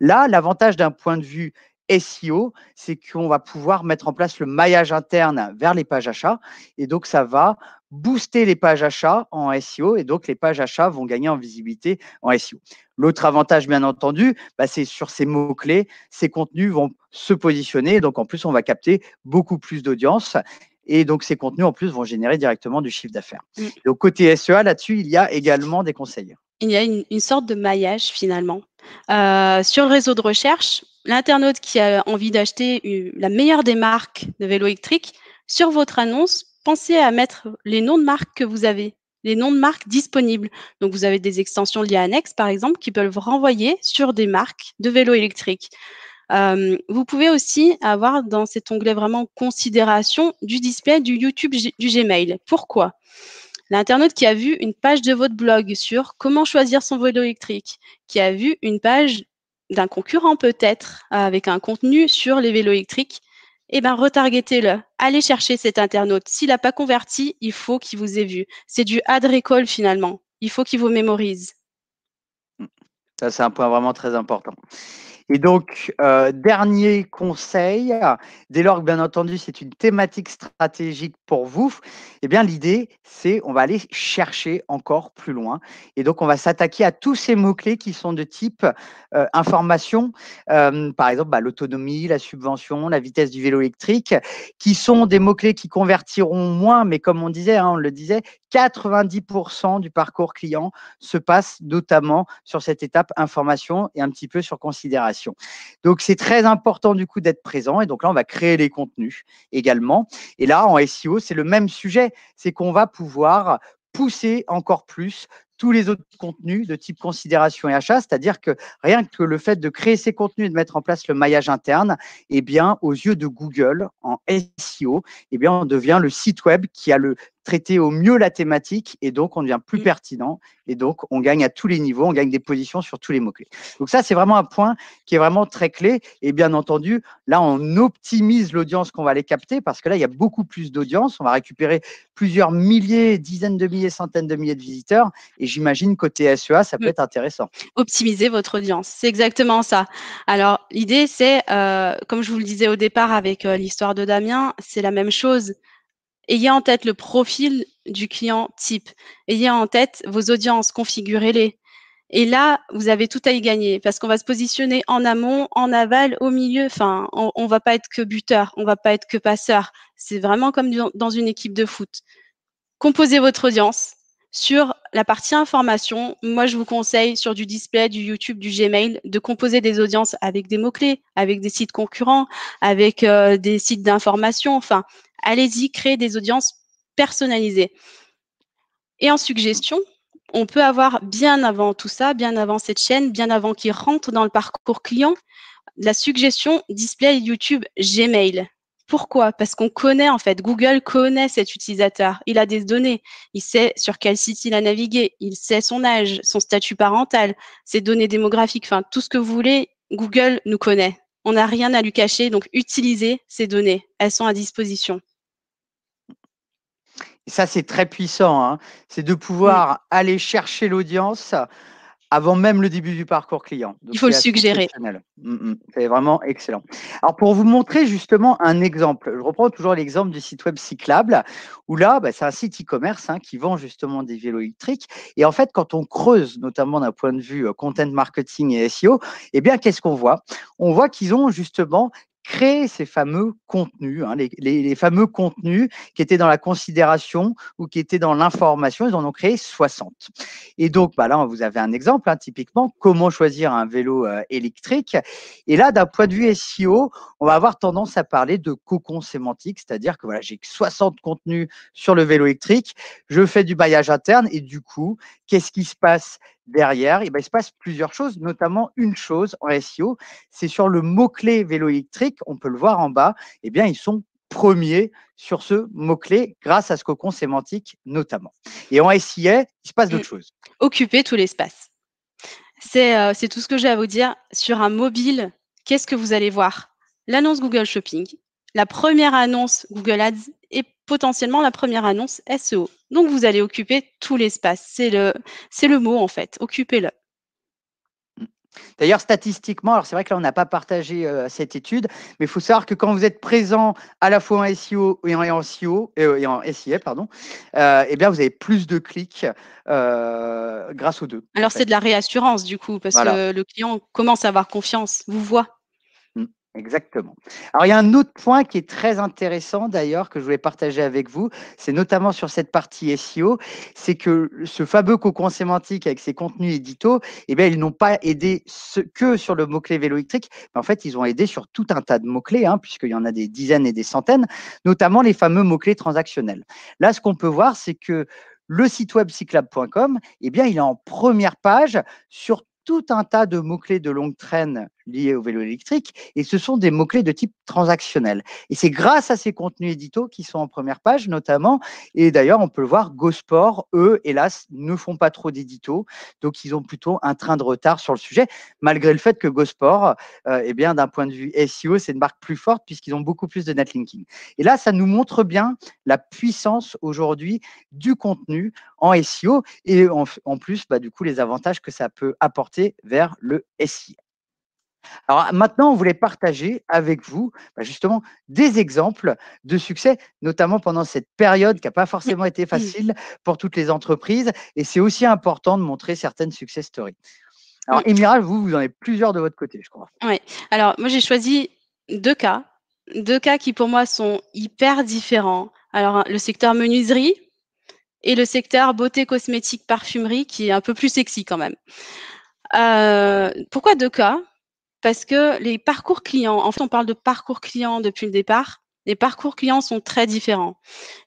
Là, l'avantage d'un point de vue SEO, c'est qu'on va pouvoir mettre en place le maillage interne vers les pages achats. Et donc, ça va booster les pages achats en SEO. Et donc, les pages achats vont gagner en visibilité en SEO. L'autre avantage, bien entendu, bah, c'est sur ces mots-clés, ces contenus vont se positionner. Donc, en plus, on va capter beaucoup plus d'audience. Et donc, ces contenus, en plus, vont générer directement du chiffre d'affaires. Et mm. Donc, côté SEA, là-dessus, il y a également des conseils. Il y a une sorte de maillage, finalement, euh, sur le réseau de recherche, l'internaute qui a envie d'acheter la meilleure des marques de vélo électrique sur votre annonce, pensez à mettre les noms de marques que vous avez, les noms de marques disponibles. Donc, vous avez des extensions liées à Annex, par exemple, qui peuvent vous renvoyer sur des marques de vélo électriques. Euh, vous pouvez aussi avoir dans cet onglet vraiment considération du display du YouTube du Gmail. Pourquoi L'internaute qui a vu une page de votre blog sur comment choisir son vélo électrique, qui a vu une page d'un concurrent peut-être avec un contenu sur les vélos électriques, eh bien, retargetez-le. Allez chercher cet internaute. S'il n'a pas converti, il faut qu'il vous ait vu. C'est du ad recall finalement. Il faut qu'il vous mémorise. Ça, c'est un point vraiment très important. Et donc, euh, dernier conseil, dès lors que bien entendu c'est une thématique stratégique pour vous, eh bien l'idée c'est on va aller chercher encore plus loin. Et donc on va s'attaquer à tous ces mots-clés qui sont de type euh, information, euh, par exemple bah, l'autonomie, la subvention, la vitesse du vélo électrique, qui sont des mots-clés qui convertiront moins, mais comme on disait, hein, on le disait, 90% du parcours client se passe notamment sur cette étape information et un petit peu sur considération. Donc, c'est très important du coup d'être présent. Et donc là, on va créer les contenus également. Et là, en SEO, c'est le même sujet. C'est qu'on va pouvoir pousser encore plus tous les autres contenus de type considération et achat, c'est-à-dire que rien que le fait de créer ces contenus et de mettre en place le maillage interne, eh bien, aux yeux de Google, en SEO, eh bien, on devient le site web qui a le traité au mieux la thématique et donc on devient plus mm. pertinent et donc on gagne à tous les niveaux, on gagne des positions sur tous les mots-clés. Donc ça, c'est vraiment un point qui est vraiment très clé et bien entendu, là, on optimise l'audience qu'on va aller capter parce que là, il y a beaucoup plus d'audience, on va récupérer plusieurs milliers, dizaines de milliers, centaines de milliers de visiteurs et j'imagine côté SEA, ça peut mm. être intéressant. Optimiser votre audience, c'est exactement ça. Alors l'idée, c'est, euh, comme je vous le disais au départ avec euh, l'histoire de Damien, c'est la même chose. Ayez en tête le profil du client type. Ayez en tête vos audiences, configurez-les. Et là, vous avez tout à y gagner parce qu'on va se positionner en amont, en aval, au milieu. Enfin, on, ne va pas être que buteur, on ne va pas être que passeur. C'est vraiment comme dans une équipe de foot. Composez votre audience, sur la partie information, moi, je vous conseille sur du display, du YouTube, du Gmail, de composer des audiences avec des mots-clés, avec des sites concurrents, avec euh, des sites d'information. Enfin, allez-y, créez des audiences personnalisées. Et en suggestion, on peut avoir bien avant tout ça, bien avant cette chaîne, bien avant qu'il rentre dans le parcours client, la suggestion display YouTube Gmail. Pourquoi Parce qu'on connaît en fait, Google connaît cet utilisateur, il a des données, il sait sur quel site il a navigué, il sait son âge, son statut parental, ses données démographiques, enfin tout ce que vous voulez, Google nous connaît. On n'a rien à lui cacher, donc utilisez ces données, elles sont à disposition. ça, c'est très puissant, hein. c'est de pouvoir aller chercher l'audience, avant même le début du parcours client. Il faut le suggérer. Mm, mm. C'est vraiment excellent. Alors pour vous montrer justement un exemple, je reprends toujours l'exemple du site web cyclable, où là, bah, c'est un site e-commerce hein, qui vend justement des vélos électriques. Et en fait, quand on creuse, notamment d'un point de vue euh, content marketing et SEO, eh bien, qu'est-ce qu'on voit On voit qu'ils ont justement créer ces fameux contenus, hein, les, fameux contenus qui étaient dans la considération ou qui étaient dans l'information. Ils en ont créé 60. Et donc, bah là, vous avez un exemple, hein, typiquement, comment choisir un vélo euh, électrique. Et là, d'un point de vue SEO, on va avoir tendance à parler de cocon sémantique, c'est-à-dire que voilà, j'ai 60 contenus sur le vélo électrique, je fais du baillage interne et du coup, qu'est-ce qui se passe derrière, et eh ben, il se passe plusieurs choses, notamment une chose en SEO, c'est sur le mot-clé vélo électrique, on peut le voir en bas, et eh bien, ils sont premiers sur ce mot-clé grâce à ce cocon sémantique notamment. Et en SIA, il se passe mmh. d'autres choses. Occuper tout l'espace. Euh, c'est tout ce que j'ai à vous dire. Sur un mobile, qu'est-ce que vous allez voir L'annonce Google Shopping, la première annonce Google Ads est potentiellement la première annonce SEO. Donc vous allez occuper tout l'espace. C'est le, c'est le mot en fait. Occupez-le. D'ailleurs, statistiquement, alors c'est vrai que là, on n'a pas partagé euh, cette étude, mais il faut savoir que quand vous êtes présent à la fois en SEO et en, SEO, et, e euh, pardon, euh, eh bien, vous avez plus de clics grâce aux deux. Alors, c'est de la réassurance, du coup, parce que le client commence à avoir confiance, vous voit. Exactement. Alors il y a un autre point qui est très intéressant d'ailleurs que je voulais partager avec vous, c'est notamment sur cette partie SEO, c'est que ce fameux cocon sémantique avec ses contenus éditos, eh bien ils n'ont pas aidé que sur le mot-clé vélo électrique, mais en fait ils ont aidé sur tout un tas de mots-clés, hein, puisqu'il y en a des dizaines et des centaines, notamment les fameux mots-clés transactionnels. Là ce qu'on peut voir, c'est que le site web cyclab.com, eh bien il est en première page sur tout un tas de mots-clés de longue traîne liés au vélo électrique, et ce sont des mots-clés de type transactionnel. Et c'est grâce à ces contenus éditos qui sont en première page notamment, et d'ailleurs on peut le voir, GoSport, eux, hélas, ne font pas trop d'éditos, donc ils ont plutôt un train de retard sur le sujet, malgré le fait que GoSport, euh, eh bien d'un point de vue SEO, c'est une marque plus forte puisqu'ils ont beaucoup plus de netlinking. Et là, ça nous montre bien la puissance aujourd'hui du contenu en SEO et en, plus, bah, du coup, les avantages que ça peut apporter vers le SEO. Alors ah, maintenant, on voulait partager avec vous bah, justement des exemples de succès, notamment pendant cette période qui n'a pas mmh. forcément été mmh. facile pour toutes les entreprises. Et c'est aussi important de montrer certaines success stories. Alors, mmh. Émiral, vous, vous en avez plusieurs de votre côté, je crois. Oui. Alors, moi, j'ai choisi deux cas. Deux cas qui, pour moi, sont hyper différents. Alors, le secteur menuiserie et le secteur beauté, cosmétique, parfumerie, qui est un peu plus sexy quand même. Euh, pourquoi deux cas parce que les parcours clients, en fait, on parle de parcours clients depuis le départ. Les parcours clients sont très différents.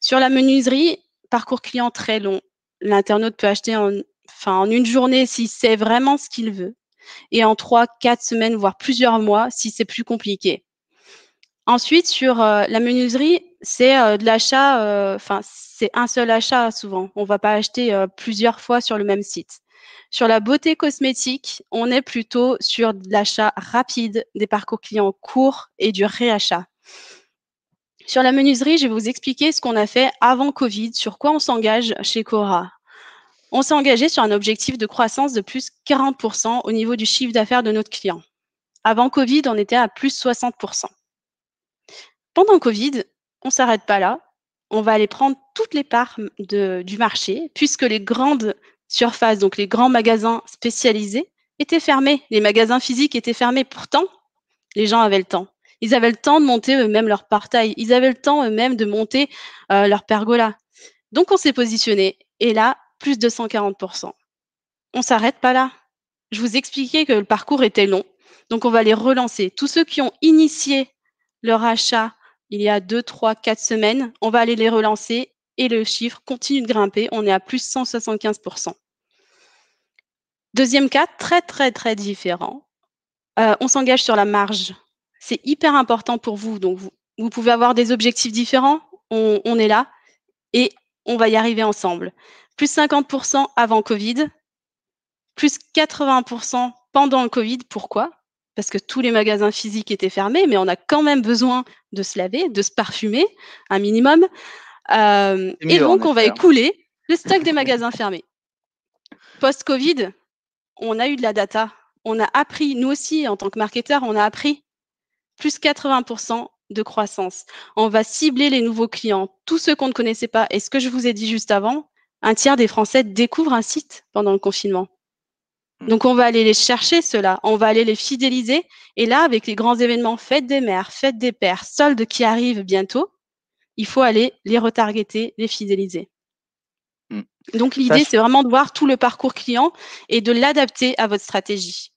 Sur la menuiserie, parcours client très long. L'internaute peut acheter en, enfin, en une journée si c'est vraiment ce qu'il veut et en trois, quatre semaines, voire plusieurs mois si c'est plus compliqué. Ensuite, sur euh, la menuiserie, c'est euh, de l'achat, euh, enfin, c'est un seul achat souvent. On ne va pas acheter plusieurs fois sur le même site. Sur la beauté cosmétique, on est plutôt sur l'achat rapide, des parcours clients courts et du réachat. Sur la menuiserie, je vais vous expliquer ce qu'on a fait avant Covid, sur quoi on s'engage chez Cora. On s'est engagé sur un objectif de croissance de plus 40% au niveau du chiffre d'affaires de notre client. Avant Covid, on était à plus 60%. Pendant Covid, on ne s'arrête pas là. On va aller prendre toutes les parts du marché, puisque les grandes surface, donc les grands magasins spécialisés, étaient fermés. Les magasins physiques étaient fermés. Pourtant, les gens avaient le temps. Ils avaient le temps de monter eux-mêmes leur partail. Ils avaient le temps eux-mêmes de monter euh, leur pergola. Donc on s'est positionné. Et là, plus de 140%. On s'arrête pas là. Je vous expliquais que le parcours était long. Donc on va les relancer. Tous ceux qui ont initié leur achat il y a deux, trois, quatre semaines, on va aller les relancer et le chiffre continue de grimper. On est à plus 175%. Deuxième cas, très très très différent. Euh, on s'engage sur la marge. C'est hyper important pour vous. Donc vous, pouvez avoir des objectifs différents. On, on est là et on va y arriver ensemble. Plus 50% avant Covid, plus 80% pendant le Covid. Pourquoi Parce que tous les magasins physiques étaient fermés, mais on a quand même besoin de se laver, de se parfumer un minimum. Euh, et donc, on va hein. écouler le stock des magasins fermés. Post-Covid, on a eu de la data. On a appris, nous aussi, en tant que marketeurs, on a appris plus 80% de croissance. On va cibler les nouveaux clients, tous ceux qu'on ne connaissait pas. Et ce que je vous ai dit juste avant, un tiers des Français découvrent un site pendant le confinement. Hmm. Donc on va aller les chercher, ceux-là, on va aller les fidéliser. Et là, avec les grands événements, fête des mères, fête des pères, soldes qui arrivent bientôt, il faut aller les retargeter, les fidéliser. Mmh. Donc l'idée, c'est vraiment de voir tout le parcours client et de l'adapter à votre stratégie.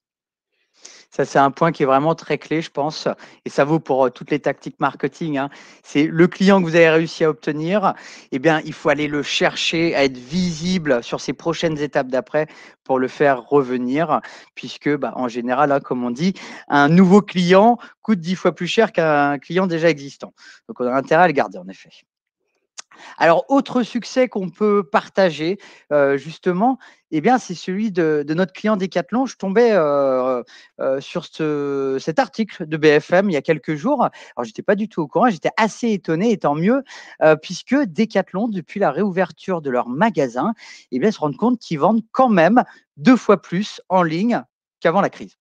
Ça, c'est un point qui est vraiment très clé, je pense. Et ça vaut pour euh, toutes les tactiques marketing. Hein. C'est le client que vous avez réussi à obtenir. Eh bien, il faut aller le chercher, à être visible sur ses prochaines étapes d'après pour le faire revenir, puisque bah, en général, hein, comme on dit, un nouveau client coûte dix fois plus cher qu'un client déjà existant. Donc, on a intérêt à le garder, en effet. Alors, autre succès qu'on peut partager, euh, justement, eh bien, c'est celui de, notre client Decathlon. Je tombais euh, euh, sur cet article de BFM il y a quelques jours. Alors, n'étais pas du tout au courant, j'étais assez étonné, et tant mieux, puisque Decathlon, depuis la réouverture de leur magasin, eh bien, se rendent compte qu'ils vendent quand même deux fois plus en ligne qu'avant la crise.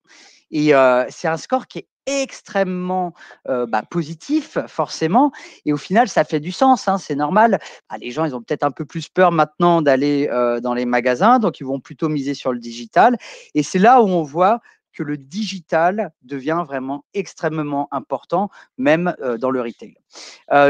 Et c'est un score qui est extrêmement bah, positif, forcément. Et au final, ça fait du sens, hein, c'est normal. Ah, les gens, ils ont peut-être un peu plus peur maintenant d'aller dans les magasins, donc ils vont plutôt miser sur le digital. Et c'est là où on voit que le digital devient vraiment extrêmement important, même dans le retail.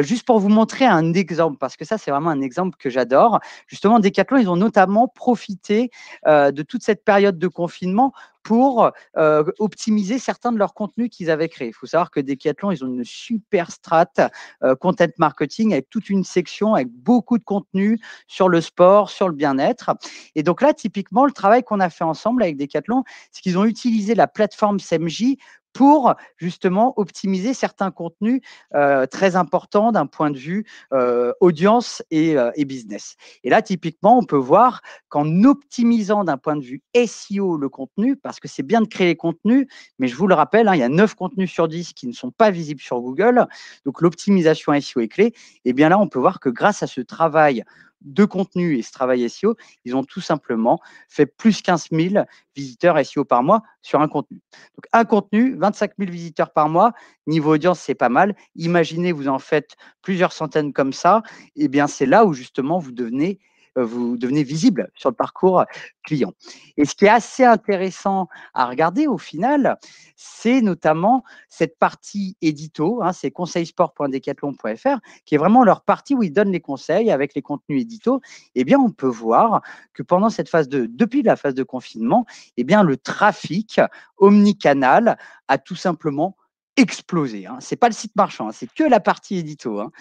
juste pour vous montrer un exemple, parce que ça, c'est vraiment un exemple que j'adore. Justement, Decathlon, ils ont notamment profité de toute cette période de confinement pour euh, optimiser certains de leurs contenus qu'ils avaient créés. Il faut savoir que Decathlon, ils ont une super strate euh, content marketing avec toute une section avec beaucoup de contenus sur le sport, sur le bien-être. Et donc là, typiquement, le travail qu'on a fait ensemble avec Decathlon, c'est qu'ils ont utilisé la plateforme SEMJ pour justement optimiser certains contenus très importants d'un point de vue audience et, business. Et là, typiquement, on peut voir qu'en optimisant d'un point de vue SEO le contenu, parce que c'est bien de créer les contenus, mais je vous le rappelle, hein, il y a 9 contenus sur 10 qui ne sont pas visibles sur Google, donc l'optimisation SEO est clé, et eh bien là, on peut voir que grâce à ce travail de contenu et ce travail SEO, ils ont tout simplement fait plus 15 000 visiteurs SEO par mois sur un contenu. Donc un contenu, 25 000 visiteurs par mois, niveau audience, c'est pas mal. Imaginez, vous en faites plusieurs centaines comme ça, et eh bien c'est là où justement vous devenez euh, vous devenez visible sur le parcours client. Et ce qui est assez intéressant à regarder au final, c'est notamment cette partie édito, hein, c'est conseilsport.decathlon.fr, qui est vraiment leur partie où ils donnent les conseils avec les contenus édito. Eh bien, on peut voir que pendant cette phase de, depuis la phase de confinement, eh bien, le trafic omnicanal a tout simplement explosé. Hein. C'est pas le site marchand, hein, c'est que la partie édito. Hein.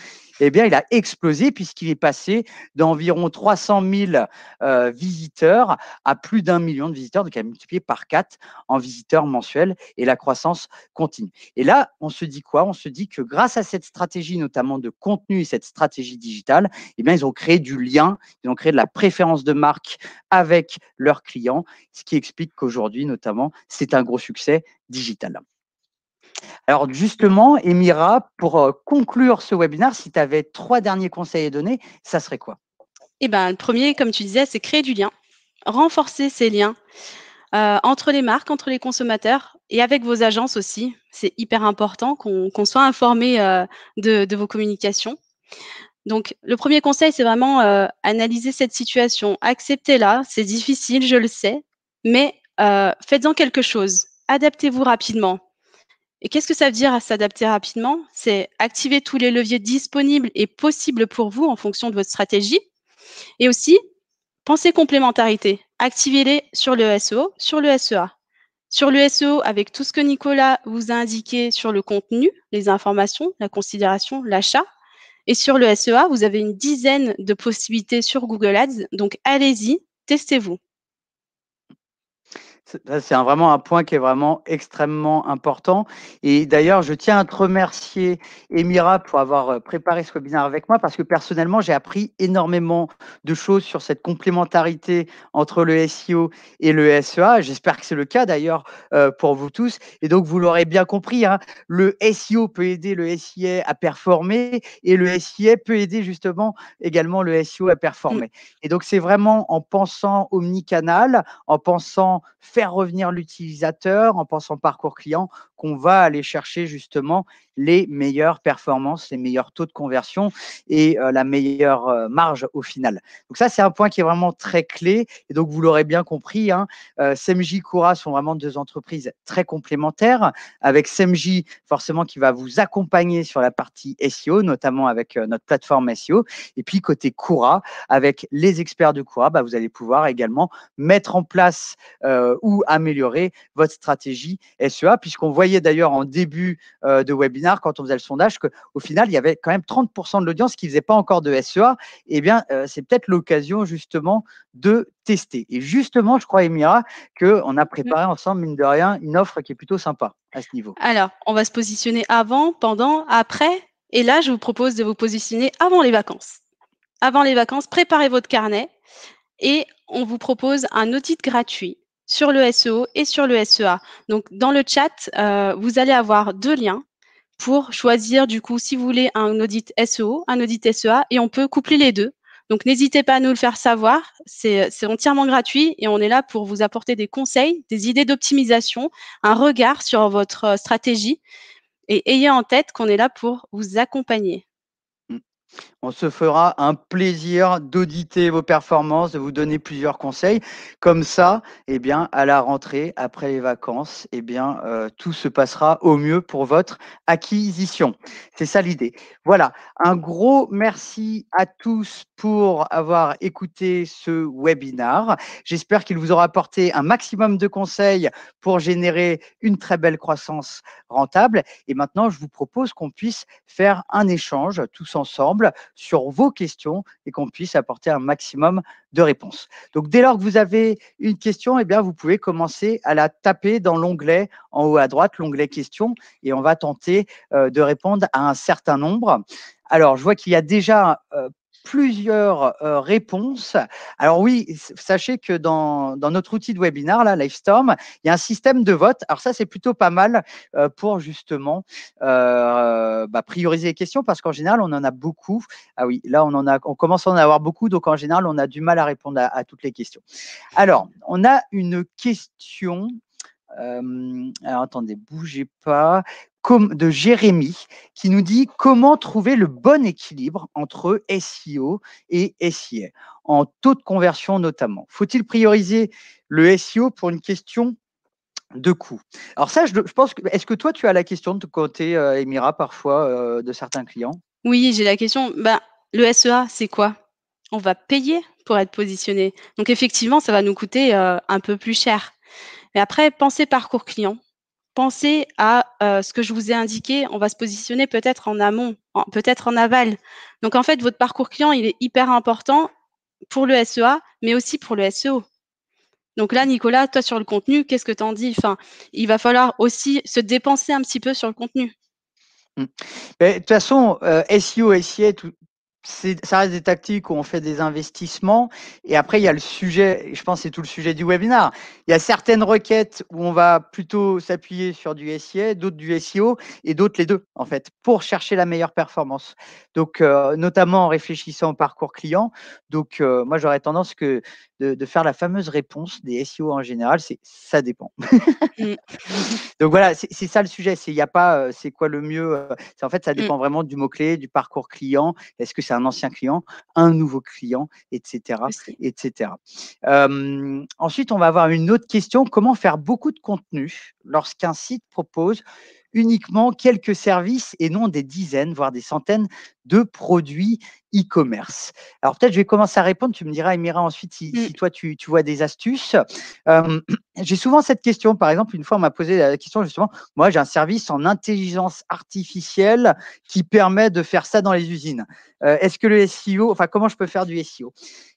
Eh bien, il a explosé puisqu'il est passé d'environ 300 000 euh, visiteurs à plus d'un million de visiteurs, donc il a multiplié par quatre en visiteurs mensuels et la croissance continue. Et là, on se dit quoi On se dit que grâce à cette stratégie, notamment de contenu et cette stratégie digitale, eh bien, ils ont créé du lien, ils ont créé de la préférence de marque avec leurs clients, ce qui explique qu'aujourd'hui, notamment, c'est un gros succès digital. Alors justement, Emira, pour conclure ce webinaire, si tu avais trois derniers conseils à donner, ça serait quoi Eh bien, le premier, comme tu disais, c'est créer du lien, renforcer ces liens entre les marques, entre les consommateurs et avec vos agences aussi. C'est hyper important qu'on soit informé de, vos communications. Donc, le premier conseil, c'est vraiment analyser cette situation, acceptez-la. C'est difficile, je le sais, mais faites-en quelque chose. Adaptez-vous rapidement et qu'est-ce que ça veut dire à s'adapter rapidement C'est activer tous les leviers disponibles et possibles pour vous en fonction de votre stratégie. Et aussi, pensez complémentarité. Activez-les sur le SEO, sur le SEA. Sur le SEO, avec tout ce que Nicolas vous a indiqué sur le contenu, les informations, la considération, l'achat. Et sur le SEA, vous avez une dizaine de possibilités sur Google Ads. Donc, allez-y, testez-vous c'est vraiment un point qui est vraiment extrêmement important. Et d'ailleurs, je tiens à te remercier, Emira, pour avoir euh, préparé ce webinaire avec moi, parce que personnellement, j'ai appris énormément de choses sur cette complémentarité entre le SEO et le SEA. J'espère que c'est le cas d'ailleurs euh, pour vous tous. Et donc, vous l'aurez bien compris, hein, le SEO peut aider le SIA à performer et le SIA peut aider justement également le SEO à performer. Mm. Et donc, c'est vraiment en pensant omnicanal, en pensant faire faire revenir l'utilisateur en pensant parcours client on va aller chercher justement les meilleures performances, les meilleurs taux de conversion et euh, la meilleure euh, marge au final. Donc ça, c'est un point qui est vraiment très clé. Et donc, vous l'aurez bien compris, hein, et euh, Cura sont vraiment deux entreprises très complémentaires, avec Semji forcément qui va vous accompagner sur la partie SEO, notamment avec notre plateforme SEO. Et puis, côté Koura, avec les experts de Koura, bah, vous allez pouvoir également mettre en place ou améliorer votre stratégie SEA, puisqu'on voyait d'ailleurs en début euh, de webinar, quand on faisait le sondage, qu'au final, il y avait quand même 30% de l'audience qui ne faisait pas encore de SEA. et eh bien, euh, c'est peut-être l'occasion justement de tester. Et justement, je crois, Emira, qu'on a préparé mm. ensemble, mine de rien, une offre qui est plutôt sympa à ce niveau. Alors, on va se positionner avant, pendant, après. Et là, je vous propose de vous positionner avant les vacances. Avant les vacances, préparez votre carnet et on vous propose un audit gratuit sur le SEO et sur le SEA. Donc, dans le chat, euh, vous allez avoir deux liens pour choisir, du coup, si vous voulez, un audit SEO, un audit SEA, et on peut coupler les deux. Donc, n'hésitez pas à nous le faire savoir. C'est entièrement gratuit et on est là pour vous apporter des conseils, des idées d'optimisation, un regard sur votre euh, stratégie. Et ayez en tête qu'on est là pour vous accompagner. Mm. On se fera un plaisir d'auditer vos performances, de vous donner plusieurs conseils. Comme ça, eh bien, à la rentrée, après les vacances, eh bien, euh, tout se passera au mieux pour votre acquisition. C'est ça l'idée. Voilà. Un gros merci à tous pour avoir écouté ce webinar. J'espère qu'il vous aura apporté un maximum de conseils pour générer une très belle croissance rentable. Et maintenant, je vous propose qu'on puisse faire un échange tous ensemble sur vos questions et qu'on puisse apporter un maximum de réponses. Donc dès lors que vous avez une question, eh bien, vous pouvez commencer à la taper dans l'onglet en haut à droite, l'onglet questions, et on va tenter euh, de répondre à un certain nombre. Alors, je vois qu'il y a déjà euh, plusieurs euh, réponses. Alors oui, sachez que dans, notre outil de webinar, là, Livestorm, il y a un système de vote. Alors ça, c'est plutôt pas mal euh, pour justement euh, bah, prioriser les questions parce qu'en général, on en a beaucoup. Ah oui, là, on, commence à en avoir beaucoup, donc en général, on a du mal à répondre à, toutes les questions. Alors, on a une question. alors attendez, bougez pas de Jérémy qui nous dit comment trouver le bon équilibre entre SEO et SIA, en taux de conversion notamment. Faut-il prioriser le SEO pour une question de coût Alors ça, je, pense que... Est-ce que toi, tu as la question de côté, Emira, euh, parfois, euh, de certains clients Oui, j'ai la question. Bah, le SEA, c'est quoi On va payer pour être positionné. Donc effectivement, ça va nous coûter euh, un peu plus cher. Mais après, pensez parcours client pensez à euh, ce que je vous ai indiqué, on va se positionner peut-être en amont, peut-être en aval. Donc en fait, votre parcours client, il est hyper important pour le SEA, mais aussi pour le SEO. Donc là, Nicolas, toi sur le contenu, qu'est-ce que tu en dis Enfin, il va falloir aussi se dépenser un petit peu sur le contenu. Mmh. De toute façon, euh, SEO, SIA, tout, ça reste des tactiques où on fait des investissements. Et après, il y a le sujet, je pense c'est tout le sujet du webinar. Il y a certaines requêtes où on va plutôt s'appuyer sur du SIA, d'autres du SEO et d'autres les deux, en fait, pour chercher la meilleure performance. Donc, euh, notamment en réfléchissant au parcours client. Donc, euh, moi, j'aurais tendance que de, faire la fameuse réponse des SEO en général, c'est ça dépend. Mm. Donc voilà, c'est ça le sujet. Il n'y a pas euh, c'est quoi le mieux. En fait, ça mm. dépend vraiment du mot-clé, du parcours client. Est-ce que ça c'est un ancien client, un nouveau client, etc. etc. ensuite, on va avoir une autre question. Comment faire beaucoup de contenu lorsqu'un site propose uniquement quelques services et non des dizaines, voire des centaines de produits e-commerce. Alors peut-être je vais commencer à répondre, tu me diras Emira ensuite si, mm. toi tu, vois des astuces. j'ai souvent cette question, par exemple, une fois on m'a posé la question justement, moi j'ai un service en intelligence artificielle qui permet de faire ça dans les usines. Euh, est-ce que le SEO, enfin comment je peux faire du SEO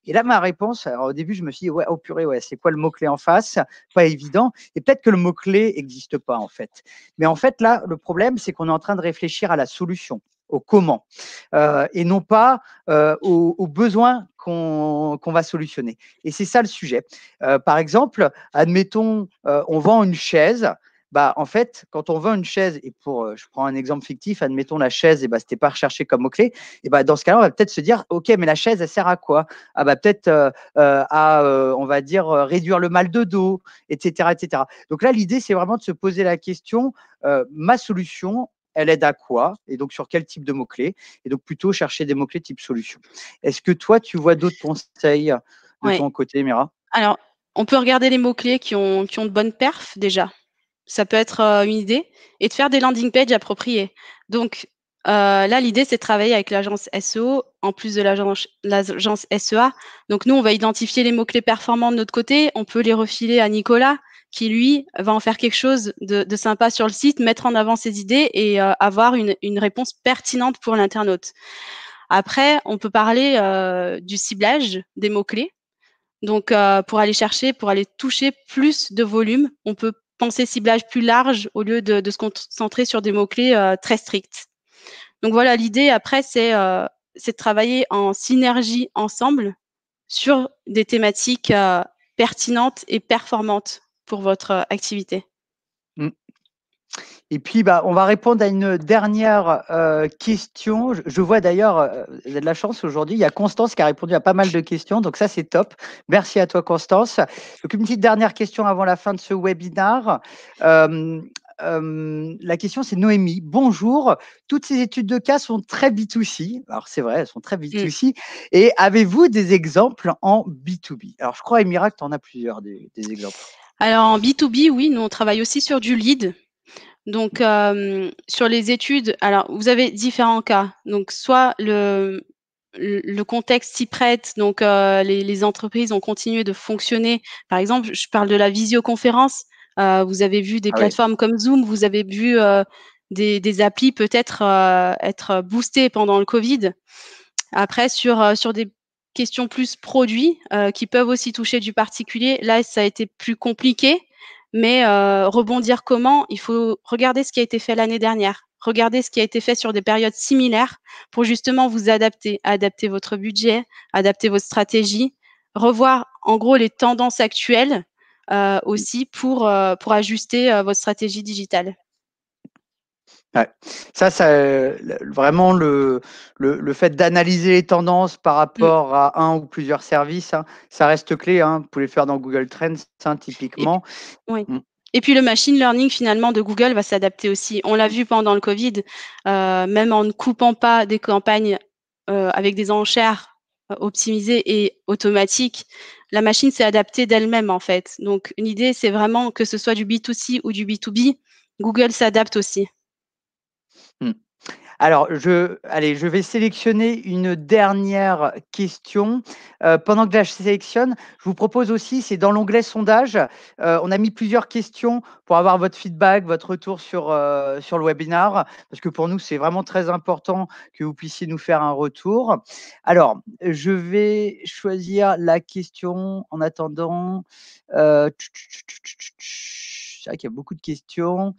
Et là ma réponse, au début je me suis dit, ouais, au oh, purée, ouais, c'est quoi le mot-clé en face Pas évident. Et peut-être que le mot-clé n'existe pas en fait. Mais en fait là, le problème c'est qu'on est en train de réfléchir à la solution au comment euh, et non pas euh, aux, besoins qu'on va solutionner. Et c'est ça le sujet. Euh, par exemple, admettons, on vend une chaise. Bah, en fait, quand on vend une chaise, et pour, je prends un exemple fictif, admettons la chaise, et eh bah, c'était pas recherché comme mot-clé, et eh bah, dans ce cas-là, on va peut-être se dire, OK, mais la chaise, elle sert à quoi Ah, bah, peut-être à, on va dire, réduire le mal de dos, etc. etc. Donc là, l'idée, c'est vraiment de se poser la question, ma solution, elle aide à quoi et donc sur quel type de mots-clés. Et donc plutôt chercher des mots-clés type solution. Est-ce que toi, tu vois d'autres conseils de ton côté, Mira Alors, on peut regarder les mots-clés qui ont, ont de bonnes perfs déjà. Ça peut être euh, une idée. Et de faire des landing pages appropriées. Donc, euh, là, l'idée, c'est de travailler avec l'agence SEO en plus de l'agence SEA. Donc, nous, on va identifier les mots-clés performants de notre côté. On peut les refiler à Nicolas qui lui va en faire quelque chose de, sympa sur le site, mettre en avant ses idées et euh, avoir une, réponse pertinente pour l'internaute. Après, on peut parler euh, du ciblage des mots-clés. Donc, euh, pour aller chercher, pour aller toucher plus de volume, on peut penser ciblage plus large au lieu de, de se concentrer sur des mots-clés très stricts. Donc voilà, l'idée après, c'est de travailler en synergie ensemble sur des thématiques pertinentes et performantes pour votre activité. Mmh. Et puis, bah, on va répondre à une dernière question. Je vois d'ailleurs, vous avez de la chance aujourd'hui, il y a Constance qui a répondu à pas mal de questions, donc ça c'est top. Merci à toi Constance. Donc une petite dernière question avant la fin de ce webinaire. la question, c'est Noémie. Bonjour. Toutes ces études de cas sont très B2C. Alors, c'est vrai, elles sont très mmh. B2C. Et avez-vous des exemples en B2B Alors, je crois, Emirat, que tu en as plusieurs des exemples. Alors en B2B, oui, nous on travaille aussi sur du lead. Donc euh, sur les études, alors vous avez différents cas. Donc soit le, le contexte s'y prête, donc euh, les, entreprises ont continué de fonctionner. Par exemple, je parle de la visioconférence. Euh, vous avez vu des ah plateformes comme Zoom, vous avez vu des, des, applis peut-être être boostées pendant le Covid. Après, sur, sur des questions plus produits euh, qui peuvent aussi toucher du particulier. Là, ça a été plus compliqué, mais euh, rebondir comment Il faut regarder ce qui a été fait l'année dernière, regarder ce qui a été fait sur des périodes similaires pour justement vous adapter, adapter votre budget, adapter votre stratégie, revoir en gros les tendances actuelles euh, aussi pour, pour ajuster votre stratégie digitale. Ça, ça, vraiment le, le, fait d'analyser les tendances par mmh. rapport à un ou plusieurs services, hein, ça reste clé. Hein. Vous pouvez le faire dans Google Trends, hein, typiquement. oui. Mmh. Et puis le machine learning finalement de Google va s'adapter aussi. On l'a vu pendant le Covid, euh, même en ne coupant pas des campagnes euh, avec des enchères euh, optimisées et automatiques, la machine s'est adaptée d'elle-même en fait. Donc l'idée, c'est vraiment que ce soit du B2C ou du B2B, Google s'adapte aussi. Alors, je, allez, je vais sélectionner une dernière question. pendant que je sélectionne, je vous propose aussi, c'est dans l'onglet sondage, on a mis plusieurs questions pour avoir votre feedback, votre retour sur, sur le webinar, parce que pour nous, c'est vraiment très important que vous puissiez nous faire un retour. Alors, je vais choisir la question en attendant. c'est vrai qu'il y a beaucoup de questions.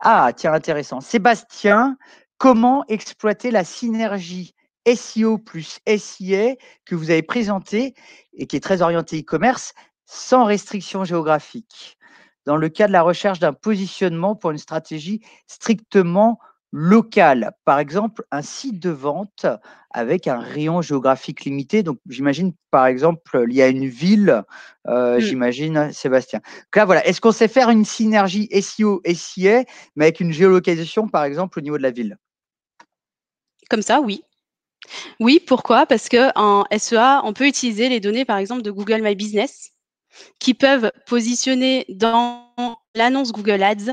Ah, tiens, intéressant. Sébastien, comment exploiter la synergie SEO plus SIA que vous avez présentée et qui est très orientée e-commerce sans restriction géographique dans le cas de la recherche d'un positionnement pour une stratégie strictement local, par exemple un site de vente avec un rayon géographique limité. Donc j'imagine par exemple il y a une ville, euh, mmh. j'imagine hein, Sébastien. Donc là voilà, est-ce qu'on sait faire une synergie SEO SIA mais avec une géolocalisation par exemple au niveau de la ville Comme ça, oui. Oui, pourquoi Parce que en SEA, on peut utiliser les données par exemple de Google My Business qui peuvent positionner dans l'annonce Google Ads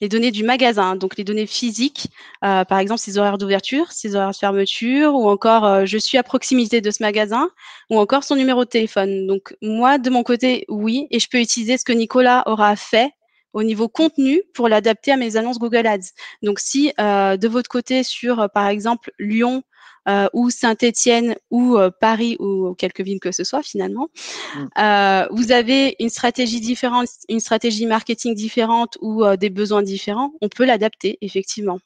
les données du magasin, donc les données physiques, euh, par exemple ses horaires d'ouverture, ses horaires de fermeture, ou encore euh, je suis à proximité de ce magasin, ou encore son numéro de téléphone. Donc moi, de mon côté, oui, et je peux utiliser ce que Nicolas aura fait au niveau contenu pour l'adapter à mes annonces Google Ads. Donc si euh, de votre côté sur euh, par exemple Lyon euh, ou Saint-Étienne ou Paris ou quelques villes que ce soit finalement, mm. vous avez une stratégie différente, une stratégie marketing différente ou des besoins différents, on peut l'adapter effectivement.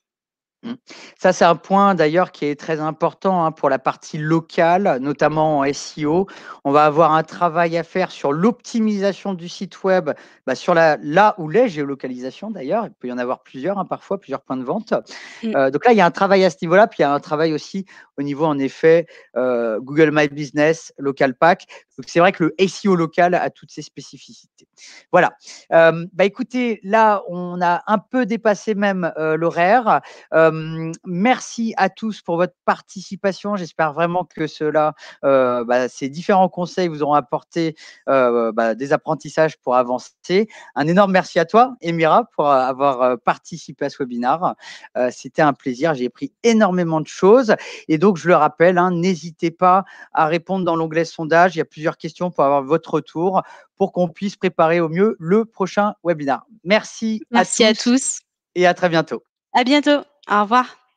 Mmh. Ça, c'est un point d'ailleurs qui est très important hein, pour la partie locale, notamment en SEO. On va avoir un travail à faire sur l'optimisation du site web, bah, sur la, là où les géolocalisations d'ailleurs. Il peut y en avoir plusieurs, hein, parfois plusieurs points de vente. Mmh. Euh, donc là, il y a un travail à ce niveau-là, puis il y a un travail aussi au niveau, en effet, euh, Google My Business, Local Pack, donc c'est vrai que le SEO local a toutes ses spécificités. Voilà. Euh, bah écoutez, là on a un peu dépassé même euh, l'horaire. Euh, merci à tous pour votre participation. J'espère vraiment que cela, bah, ces différents conseils vous auront apporté bah, des apprentissages pour avancer. Un énorme merci à toi, Emira, pour avoir participé à ce webinaire. C'était un plaisir. J'ai appris énormément de choses. Et donc je le rappelle, hein, n'hésitez pas à répondre dans l'onglet sondage. Il y a plusieurs questions pour avoir votre retour, pour qu'on puisse préparer au mieux le prochain webinaire. Merci, à, tous à tous. Et à très bientôt. À bientôt. Au revoir.